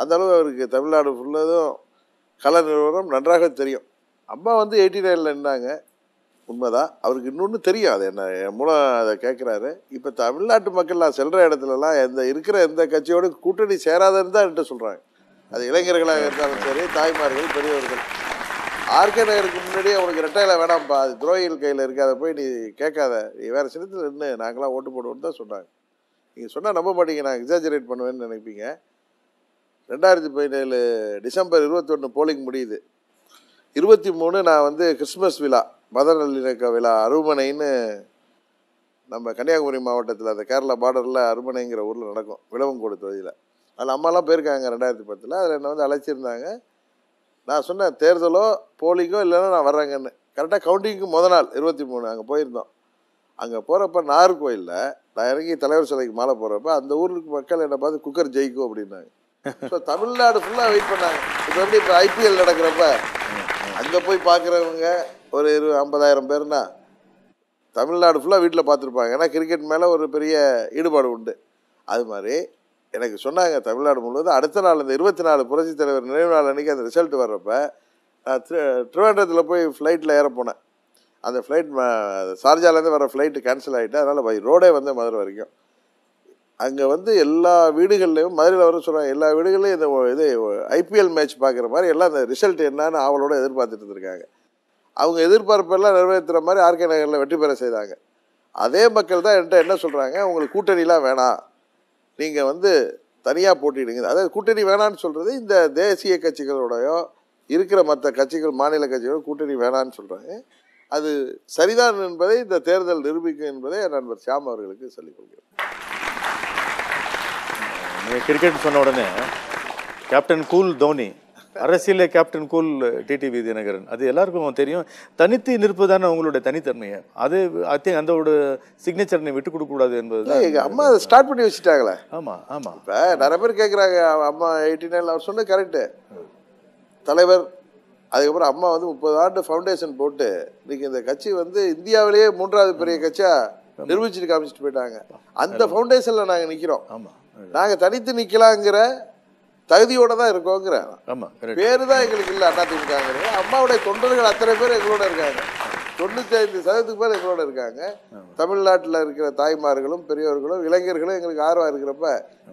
Speaker 2: அந்த அளவு அவருக்கு தமிழ்நாடு ஃபுல்லதும் கல நிறுவனம் நன்றாக தெரியும் அம்மா வந்து எயிட்டி நைனில் நின்னாங்க உண்மைதான் அவருக்கு இன்னொன்று தெரியும் அது என்ன என் மூலம் அதை கேட்குறாரு இப்போ தமிழ்நாட்டு மக்கள் நான் செல்கிற இடத்துலலாம் எந்த இருக்கிற எந்த கட்சியோட கூட்டணி சேராதன்னு தான் என்கிட்ட சொல்கிறாங்க அது இளைஞர்களாக இருந்தாலும் சரி தாய்மார்கள் பெரியவர்கள் ஆர்கே நகருக்கு முன்னாடியே உனக்கு ரெட்டையில வேணாம்ப்பா அது துரோகிகள் கையில் இருக்காத போய் நீ கேட்காத நீ வேறு சின்னத்தில் நின்று நாங்களாம் ஓட்டு போடுவோன்னு தான் சொன்னாங்க நீங்கள் சொன்னால் நம்ப மாட்டீங்க நான் எக்ஸாஜரேட் பண்ணுவேன்னு நினைப்பீங்க ரெண்டாயிரத்தி பதினேழு டிசம்பர் இருபத்தொன்று போலிங் முடியுது இருபத்தி மூணு நான் வந்து கிறிஸ்மஸ் விழா மத நல்லிணக்க விழா அருமனைன்னு நம்ம கன்னியாகுமரி மாவட்டத்தில் அந்த கேரளா பார்டரில் அருமனைங்கிற ஊரில் நடக்கும் விளவங்கோடு தொகுதியில் அதில் அம்மாலாம் போயிருக்காங்க ரெண்டாயிரத்தி பத்தில் அதில் என்னை வந்து அழைச்சிருந்தாங்க நான் சொன்னேன் தேர்தலோ போலிங்கோ இல்லைன்னா நான் வர்றேங்கன்னு கரெக்டாக கவுண்டிங்க்கு முத நாள் இருபத்தி மூணு அங்கே போயிருந்தோம் அங்கே போகிறப்ப நாகர்கோயிலில் நான் இறங்கி தலைவர் சிலைக்கு மாலை போகிறப்ப அந்த ஊருக்கு மக்கள் என்னை பார்த்து குக்கர் ஜெயிக்கும் அப்படின்னாங்க ஸோ தமிழ்நாடு ஃபுல்லாக வெயிட் பண்ணாங்க இப்போ வந்து இப்போ ஐபிஎல் நடக்கிறப்ப அங்கே போய் பார்க்குறவங்க ஒரு இரு ஐம்பதாயிரம் பேர்னா தமிழ்நாடு ஃபுல்லாக வீட்டில் பார்த்துருப்பாங்க ஏன்னா கிரிக்கெட் மேலே ஒரு பெரிய ஈடுபாடு உண்டு அது மாதிரி எனக்கு சொன்னாங்க தமிழ்நாடு முழுவதும் அடுத்த நாள் அந்த இருபத்தி நாலு புரட்சி தலைவர் நினைவு நாள் அன்றைக்கி அந்த ரிசல்ட் வர்றப்ப நான் திரு போய் ஃப்ளைட்டில் ஏற போனேன் அந்த ஃப்ளைட் சார்ஜாலேருந்து வர ஃப்ளைட்டு கேன்சல் ஆகிட்டு அதனால் பை ரோடே வந்து மதுரை வரைக்கும் அங்கே வந்து எல்லா வீடுகள்லையும் மதுரையில் வர சொல்கிறாங்க எல்லா வீடுகள்லையும் இந்த இது ஐபிஎல் மேட்ச் பார்க்குற மாதிரி எல்லாம் அந்த ரிசல்ட் என்னன்னு அவளோட எதிர்பார்த்துட்டு இருந்திருக்காங்க அவங்க எதிர்பார்ப்பெல்லாம் நிறைவேற்றுற மாதிரி ஆர்கே நகரில் வெற்றி பெற செய்தாங்க அதே மக்கள் தான் என்கிட்ட என்ன சொல்கிறாங்க உங்களுக்கு கூட்டணிலாம் வேணாம் நீங்கள் வந்து தனியாக போட்டிடுங்க அதாவது கூட்டணி வேணான்னு சொல்கிறது இந்த தேசிய கட்சிகளோடையோ இருக்கிற மற்ற கட்சிகள் மாநில கட்சிகளோட கூட்டணி வேணான்னு சொல்கிறாங்க அது சரிதான் என்பதை இந்த தேர்தல் நிரூபிக்கும் என்பதை நண்பர் ஷியாம் அவர்களுக்கு சொல்லிக்கொள்கிறேன்
Speaker 1: கிரிக்கெட் சொன்ன உடனே கேப்டன் கூல் தோனி அரசியலே கேப்டன் கூல் டிடிவி தினகரன் அது எல்லாருக்கும் தெரியும் தனித்து நிற்பது தானே அவங்களோட தனித்தன்மையை அது ஐ திங்க் சிக்னேச்சர் நீ விட்டு கூடாது என்பது எங்கள் அம்மா
Speaker 2: ஸ்டார்ட் பண்ணி வச்சுட்டாங்களே ஆமாம் ஆமாம் இப்போ நிறைய பேர் கேட்குறாங்க அம்மா எயிட்டி நைன் அவர் சொன்ன கரெக்டு தலைவர் அதுக்கப்புறம் அம்மா வந்து முப்பது ஆண்டு ஃபவுண்டேஷன் போட்டு இன்னைக்கு இந்த கட்சி வந்து இந்தியாவிலேயே மூன்றாவது பெரிய கட்சியாக நிரூபிச்சுட்டு காமிச்சிட்டு போயிட்டாங்க அந்த ஃபவுண்டேஷனில் நாங்கள் நிற்கிறோம் நாங்கள் தனித்து நிற்கலாங்கிற தகுதியோட தான் இருக்கோங்கிற ஆமாம் தான் எங்களுக்கு இல்லை அண்ணா திமுகங்கிறது அம்மாவுடைய தொண்டர்கள் அத்தனை பேர் எங்களோட இருக்காங்க தொண்ணூற்றி ஐந்து சதவீதத்துக்கு பேர் எங்களோட இருக்காங்க தமிழ்நாட்டில் இருக்கிற தாய்மார்களும் பெரியவர்களும் இளைஞர்களும் எங்களுக்கு ஆர்வம் இருக்கிறப்ப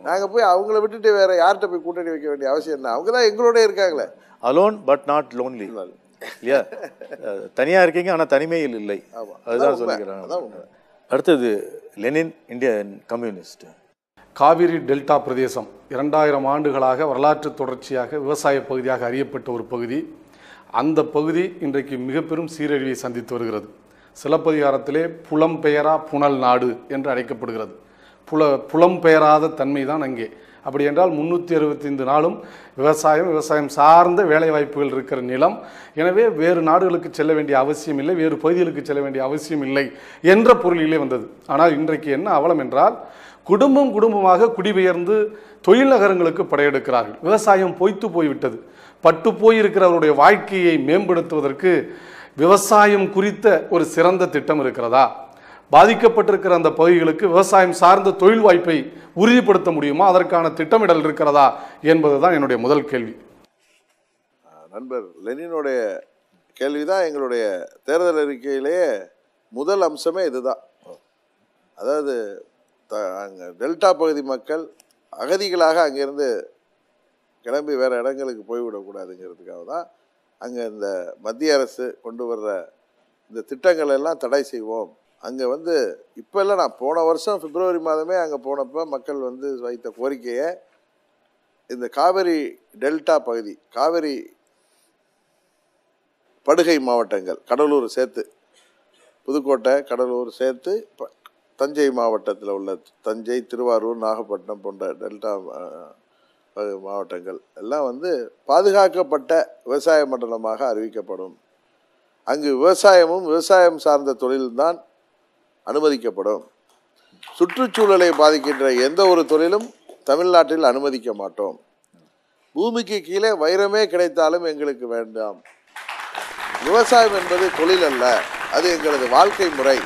Speaker 2: நாங்கள் போய் அவங்கள விட்டுட்டு வேற யார்கிட்ட போய் கூட்டணி வைக்க வேண்டிய அவசியம் என்ன அவங்க தான் எங்களோட இருக்காங்களே
Speaker 1: அலோன் பட் நாட் லோன்லி இல்லையா தனியாக இருக்கீங்க ஆனால் தனிமையில் இல்லை
Speaker 2: அதுதான் சொல்லிக்கிறாங்க
Speaker 1: அடுத்தது
Speaker 5: Lenin Indian communist Kaveri delta பிரதேசம் இரண்டாயிரம் ஆண்டுகளாக வரலாற்று தொடர்ச்சியாக விவசாய பகுதியாக அறியப்பட்ட ஒரு பகுதி அந்த பகுதி இன்றைக்கு மிக பெரும் சீரழிவை சந்தித்து வருகிறது சிலப்பதிகாரத்திலே புலம்பெயரா புனல் நாடு என்று அழைக்கப்படுகிறது புல புலம்பெயராத தன்மை தான் அங்கே அப்படி என்றால் முந்நூற்றி அறுபத்தைந்து நாளும் விவசாயம் விவசாயம் சார்ந்த வேலைவாய்ப்புகள் இருக்கிற நிலம் எனவே வேறு நாடுகளுக்கு செல்ல வேண்டிய அவசியம் இல்லை வேறு பகுதிகளுக்கு செல்ல வேண்டிய அவசியம் இல்லை என்ற பொருளிலே வந்தது ஆனால் இன்றைக்கு என்ன அவலம் என்றால் குடும்பம் குடும்பமாக குடிபெயர்ந்து தொழில் நகரங்களுக்கு படையெடுக்கிறார்கள் விவசாயம் பொய்த்து போய்விட்டது பட்டு போயிருக்கிறவருடைய வாழ்க்கையை மேம்படுத்துவதற்கு விவசாயம் குறித்த ஒரு சிறந்த திட்டம் இருக்கிறதா பாதிக்கப்பட்டிருக்கிற அந்த பகுதிகளுக்கு விவசாயம் சார்ந்த தொழில் வாய்ப்பை உறுதிப்படுத்த முடியுமா அதற்கான திட்டமிடல் இருக்கிறதா என்பது தான் என்னுடைய முதல் கேள்வி
Speaker 2: நண்பர் லெனினுடைய கேள்விதான் எங்களுடைய தேர்தல் அறிக்கையிலேயே முதல் அம்சமே இதுதான் அதாவது த அங்கே டெல்டா பகுதி மக்கள் அகதிகளாக அங்கேருந்து கிளம்பி வேறு இடங்களுக்கு போய்விடக்கூடாதுங்கிறதுக்காக தான் அங்கே இந்த மத்திய அரசு கொண்டு வர்ற இந்த திட்டங்கள் எல்லாம் தடை செய்வோம் அங்கே வந்து இப்போ இல்லை நான் போன வருஷம் பிப்ரவரி மாதமே அங்கே போனப்போ மக்கள் வந்து வைத்த கோரிக்கையை இந்த காவேரி டெல்டா பகுதி காவேரி படுகை மாவட்டங்கள் கடலூர் சேர்த்து புதுக்கோட்டை கடலூர் சேர்த்து தஞ்சை மாவட்டத்தில் உள்ள தஞ்சை திருவாரூர் நாகப்பட்டினம் போன்ற டெல்டா மாவட்டங்கள் எல்லாம் வந்து பாதுகாக்கப்பட்ட விவசாய மண்டலமாக அறிவிக்கப்படும் அங்கு விவசாயமும் விவசாயம் சார்ந்த தொழில்தான் அனுமதிக்கப்படும் சுற்றுச்சூழலை பாதிக்கின்ற எந்த ஒரு தொழிலும் தமிழ்நாட்டில் அனுமதிக்க மாட்டோம் பூமிக்கு கீழே வைரமே கிடைத்தாலும் எங்களுக்கு வேண்டாம் விவசாயம் என்பது தொழில் அல்ல அது எங்களது வாழ்க்கை முறை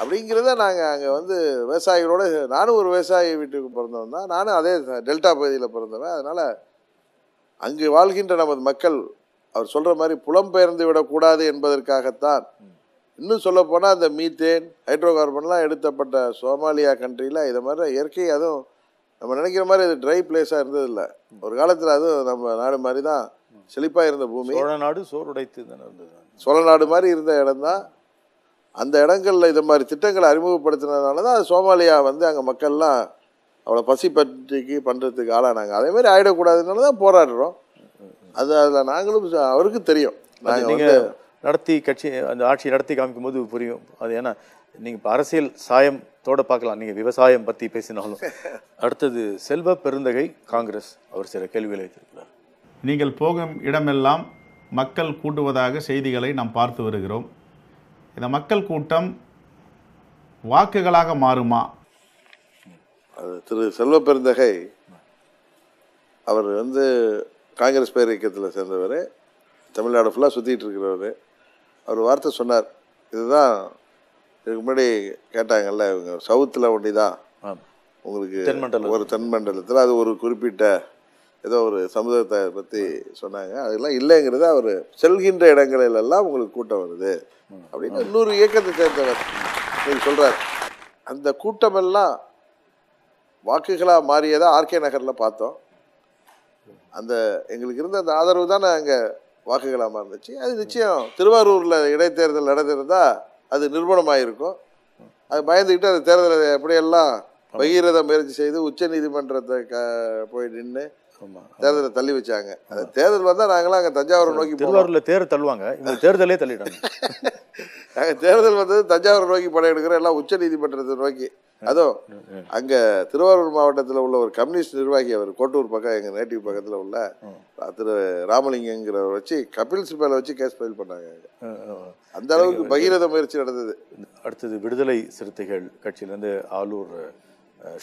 Speaker 2: அப்படிங்கிறத நாங்கள் அங்கே வந்து விவசாயிகளோட நானும் ஒரு விவசாயி வீட்டுக்கு பிறந்தவன் தான் நானும் அதே டெல்டா பகுதியில் பிறந்தவன் அதனால் அங்கு வாழ்கின்ற நமது மக்கள் அவர் சொல்கிற மாதிரி புலம்பெயர்ந்து விடக்கூடாது என்பதற்காகத்தான் இன்னும் சொல்லப்போனால் அந்த மீத்தேன் ஹைட்ரோ கார்பன்லாம் எடுத்தப்பட்ட சோமாலியா கண்ட்ரியில் இது மாதிரி இயற்கை அதுவும் நம்ம நினைக்கிற மாதிரி அது ட்ரை பிளேஸாக இருந்ததில்லை ஒரு காலத்தில் அதுவும் நம்ம நாடு மாதிரி தான் செழிப்பாக இருந்த பூமி சோழ
Speaker 1: நாடு சோறுடைத்து
Speaker 2: சோழ நாடு மாதிரி இருந்த இடம் தான் அந்த இடங்களில் இது மாதிரி திட்டங்களை அறிமுகப்படுத்தினதுனால தான் சோமாலியா வந்து அங்கே மக்கள்லாம் அவ்வளோ பசி பற்றிக்கு பண்ணுறதுக்கு ஆளானாங்க மாதிரி ஆகிடக்கூடாதுனால தான் போராடுறோம் அது அதில் நாங்களும் அவருக்கும் தெரியும் நாங்கள் வந்து
Speaker 1: நடத்தி கட்சி அந்த ஆட்சி நடத்தி காமிக்கும் போது புரியும் அது ஏன்னா நீங்கள் இப்போ அரசியல் சாயம் தோட பார்க்கலாம் நீங்கள் விவசாயம் பற்றி பேசினாலும் அடுத்தது செல்வ பெருந்தகை காங்கிரஸ் அவர் சில கேள்விகளை வைத்திருக்கிறார் நீங்கள் போகும் இடமெல்லாம் மக்கள் கூட்டுவதாக செய்திகளை நாம் பார்த்து வருகிறோம் இந்த மக்கள் கூட்டம் வாக்குகளாக மாறுமா
Speaker 2: திரு செல்வ பெருந்தகை அவர் வந்து காங்கிரஸ் பேர் இயக்கத்தில் சேர்ந்தவர் தமிழ்நாடு ஃபுல்லாக சுற்றிட்டு இருக்கிறவர் அவர் வார்த்தை சொன்னார் இதுதான் இதுக்கு முன்னாடி கேட்டாங்கல்ல இவங்க சவுத்தில் ஒண்டி தான் உங்களுக்கு ஒரு தென்மண்டலத்தில் அது ஒரு குறிப்பிட்ட ஏதோ ஒரு சமுதாயத்தை பற்றி சொன்னாங்க அதெல்லாம் இல்லைங்கிறது அவர் செல்கின்ற இடங்களிலெல்லாம் உங்களுக்கு கூட்டம் வருது அப்படின்னு இன்னொரு இயக்கத்தை சேர்ந்தவர் நீங்கள் சொல்கிறார் அந்த கூட்டமெல்லாம் வாக்குகளாக மாறியதாக ஆர்கே நகரில் பார்த்தோம் அந்த எங்களுக்கு இருந்த அந்த ஆதரவு தானே அங்கே வாக்குகளாக இருந்துச்சு அது நிச்சயம் திருவாரூரில் இடைத்தேர்தல் நடந்திருந்தால் அது நிர்பணமாக இருக்கும் அது பயந்துக்கிட்டு அந்த தேர்தலை எப்படியெல்லாம் பகிரத முயற்சி செய்து உச்ச நீதிமன்றத்தை க போய் நின்று தேர்தலை தள்ளி வச்சாங்க அந்த தேர்தல் வந்தால் நாங்களாம் அங்கே தஞ்சாவூர் நோக்கி திருவாரூரில்
Speaker 1: தேர்தல் தள்ளுவாங்க இந்த தேர்தலே தள்ளிட்டாங்க
Speaker 2: நாங்கள் <laughs> தேர்தல் வந்தது தஞ்சாவூர் நோக்கி படையெடுக்கிற எல்லாம் உச்ச நீதிமன்றத்தை நோக்கி அதோ அங்கே திருவாரூர் மாவட்டத்தில் உள்ள ஒரு கம்யூனிஸ்ட் நிர்வாகி அவர் கோட்டூர் பக்கம் எங்கள் நேட்டிவ் பக்கத்தில் உள்ள திரு ராமலிங்கங்கிறவர் வச்சு கபில் சிபாலை வச்சு கேஸ் ஃபைல் பண்ணாங்க
Speaker 1: அந்த அளவுக்கு பகிரத முயற்சி நடந்தது அடுத்தது விடுதலை சிறுத்தைகள் கட்சியிலேருந்து ஆலூர்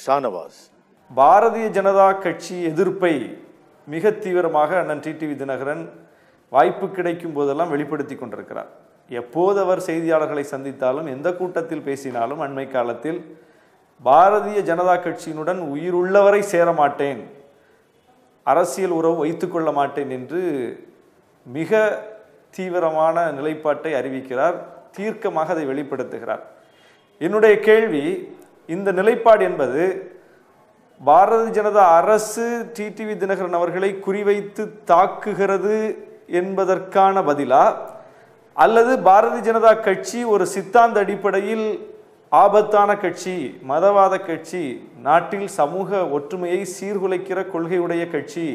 Speaker 1: ஷானவாஸ்
Speaker 6: பாரதிய ஜனதா கட்சி எதிர்ப்பை மிக தீவிரமாக அண்ணன் டிடிவி தினகரன் வாய்ப்பு கிடைக்கும் போதெல்லாம் வெளிப்படுத்தி கொண்டிருக்கிறார் எப்போது அவர் செய்தியாளர்களை சந்தித்தாலும் எந்த கூட்டத்தில் பேசினாலும் அண்மை காலத்தில் பாரதிய ஜனதா கட்சியினுடன் உயிருள்ளவரை சேரமாட்டேன் அரசியல் உறவு வைத்துக்கொள்ள மாட்டேன் என்று மிக தீவிரமான நிலைப்பாட்டை அறிவிக்கிறார் தீர்க்கமாக அதை வெளிப்படுத்துகிறார் என்னுடைய கேள்வி இந்த நிலைப்பாடு என்பது பாரதிய ஜனதா அரசு டிடிவி தினகரன் அவர்களை குறிவைத்து தாக்குகிறது என்பதற்கான பதிலா அல்லது பாரதிய ஜனதா கட்சி ஒரு சித்தாந்த அடிப்படையில் ஆபத்தான கட்சி மதவாத கட்சி நாட்டில் சமூக ஒற்றுமையை சீர்குலைக்கிற கொள்கையுடைய கட்சி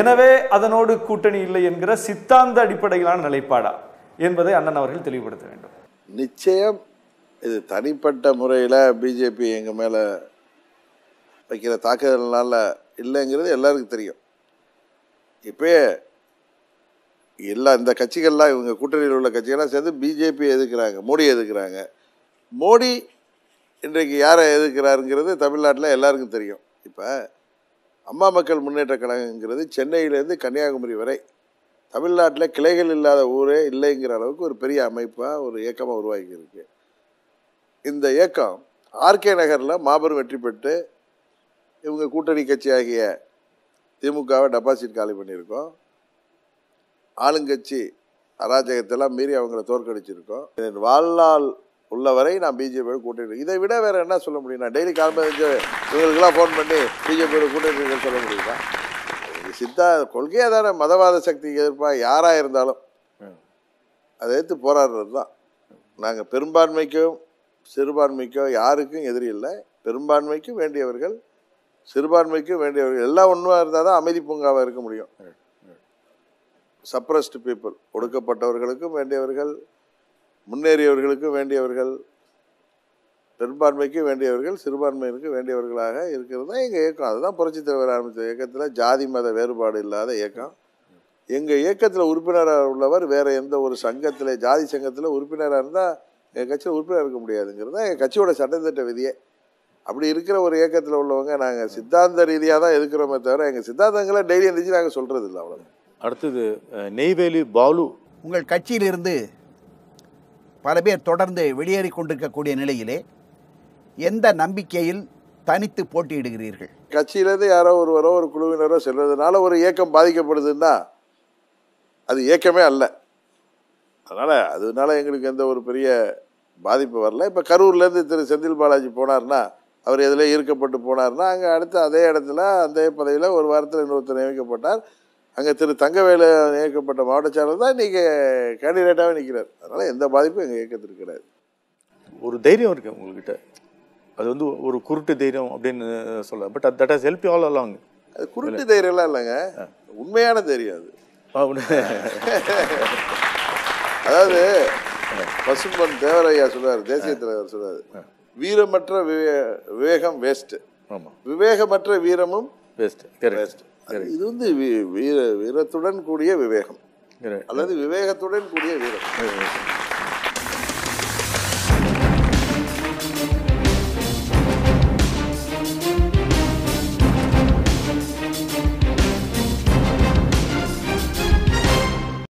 Speaker 6: எனவே அதனோடு கூட்டணி இல்லை என்கிற சித்தாந்த அடிப்படையிலான நிலைப்பாடா என்பதை அண்ணன் அவர்கள் தெளிவுபடுத்த வேண்டும்
Speaker 2: நிச்சயம் இது தனிப்பட்ட முறையில் பிஜேபி எங்கள் மேலே வைக்கிற தாக்குதல்னால இல்லைங்கிறது எல்லாருக்கும் தெரியும் இப்போயே எல்லா இந்த கட்சிகள்லாம் இவங்க கூட்டணியில் உள்ள கட்சிகள்லாம் சேர்ந்து பிஜேபி எதுக்குறாங்க மோடி எதுக்குறாங்க மோடி இன்றைக்கு யாரை எதிர்க்கிறாருங்கிறது தமிழ்நாட்டில் எல்லாருக்கும் தெரியும் இப்போ அம்மா மக்கள் முன்னேற்ற கழகங்கிறது சென்னையிலேருந்து கன்னியாகுமரி வரை தமிழ்நாட்டில் கிளைகள் இல்லாத ஊரே இல்லைங்கிற அளவுக்கு ஒரு பெரிய அமைப்பாக ஒரு இயக்கமாக உருவாக்கியிருக்கு இந்த இயக்கம் ஆர்கே நகரில் மாபெரும் வெற்றி பெற்று இவங்க கூட்டணி கட்சி ஆகிய திமுகவை டெபாசிட் காலி பண்ணியிருக்கோம் ஆளுங்கட்சி அராஜகத்தெல்லாம் மீறி அவங்கள தோற்கடிச்சிருக்கோம் வாழ்நாள் உள்ள வரை நான் பிஜேபியோட கூட்டிட்டு இதை விட வேற என்ன சொல்ல முடியும் டெய்லி காலையில் ஃபோன் பண்ணி பிஜேபியோட கூட்டிட்டு சொல்ல முடியுமா சித்தா கொள்கையா தானே மதவாத சக்திக்கு எதிர்ப்பாக யாராக இருந்தாலும் அதை எதிர்த்து போராடுறது தான் நாங்கள் பெரும்பான்மைக்கும் சிறுபான்மைக்கும் யாருக்கும் எதிரி இல்லை பெரும்பான்மைக்கும் வேண்டியவர்கள் சிறுபான்மைக்கும் வேண்டியவர்கள் எல்லாம் ஒன்றுமா இருந்தால் தான் அமைதி பூங்காவாக இருக்க முடியும் சப்ரஸ்டு பீப்புள் ஒடுக்கப்பட்டவர்களுக்கும் வேண்டியவர்கள் முன்னேறியவர்களுக்கு வேண்டியவர்கள் பெரும்பான்மைக்கு வேண்டியவர்கள் சிறுபான்மையினருக்கு வேண்டியவர்களாக இருக்கிறது தான் எங்கள் இயக்கம் அதுதான் புரட்சி தலைவர் ஆரம்பித்த இயக்கத்தில் ஜாதி மத வேறுபாடு இல்லாத இயக்கம் எங்கள் இயக்கத்தில் உறுப்பினராக உள்ளவர் வேறு எந்த ஒரு சங்கத்தில் ஜாதி சங்கத்தில் உறுப்பினராக இருந்தால் எங்கள் கட்சியில் உறுப்பினர் இருக்க முடியாதுங்கிறது தான் எங்கள் கட்சியோட சட்டத்திட்ட விதியே அப்படி இருக்கிற ஒரு இயக்கத்தில் உள்ளவங்க நாங்கள் சித்தாந்த ரீதியாக தான் இருக்கிறோமே தவிர எங்கள் சித்தாந்தங்களை டெய்லி எழுந்திரிச்சு நாங்கள் சொல்கிறது இல்லை அவ்வளோ அடுத்தது நெய்வேலி பாலு
Speaker 3: உங்கள் கட்சியிலிருந்து பல பேர் தொடர்ந்து வெளியேறி கொண்டிருக்கக்கூடிய நிலையிலே எந்த நம்பிக்கையில் தனித்து போட்டியிடுகிறீர்கள்
Speaker 2: கட்சியிலேருந்து யாரோ ஒருவரோ ஒரு குழுவினரோ செல்வதனால ஒரு இயக்கம் பாதிக்கப்படுதுன்னா அது இயக்கமே அல்ல அதனால் அதனால எங்களுக்கு எந்த ஒரு பெரிய பாதிப்பு வரல இப்போ கரூர்லேருந்து திரு செந்தில் பாலாஜி போனார்னா அவர் எதில் ஈர்க்கப்பட்டு போனார்னா அங்கே அடுத்து அதே இடத்துல அதே பதவியில் ஒரு வாரத்தில் இன்னொருத்தர் நியமிக்கப்பட்டார் அங்கே திரு தங்கவேலு நியமிக்கப்பட்ட மாவட்ட செயலர் தான் இன்றைக்கி கேண்டிடேட்டாகவே நிற்கிறார் அதனால் எந்த பாதிப்பும் எங்கள் இயக்கத்திற்கு கிடையாது
Speaker 1: ஒரு தைரியம் இருக்குது உங்கள்கிட்ட அது வந்து ஒரு குருட்டு தைரியம் அப்படின்னு சொல்ல but that selfie help all along அது குருட்டு
Speaker 2: தைரியம்லாம் இல்லைங்க உண்மையான தைரியம் அது அதாவது பசுமன் தேவரையா சொல்லுவார் தேசிய தலைவர் சொல்லுவார் வீரமற்ற விவே விவேகம் வேஸ்ட்டு ஆமாம் விவேகமற்ற வீரமும் வேஸ்ட்டு வேஸ்ட்டு இது வந்து வீர வீரத்துடன் கூடிய விவேகம் அதாவது விவேகத்துடன் கூடிய வீரம்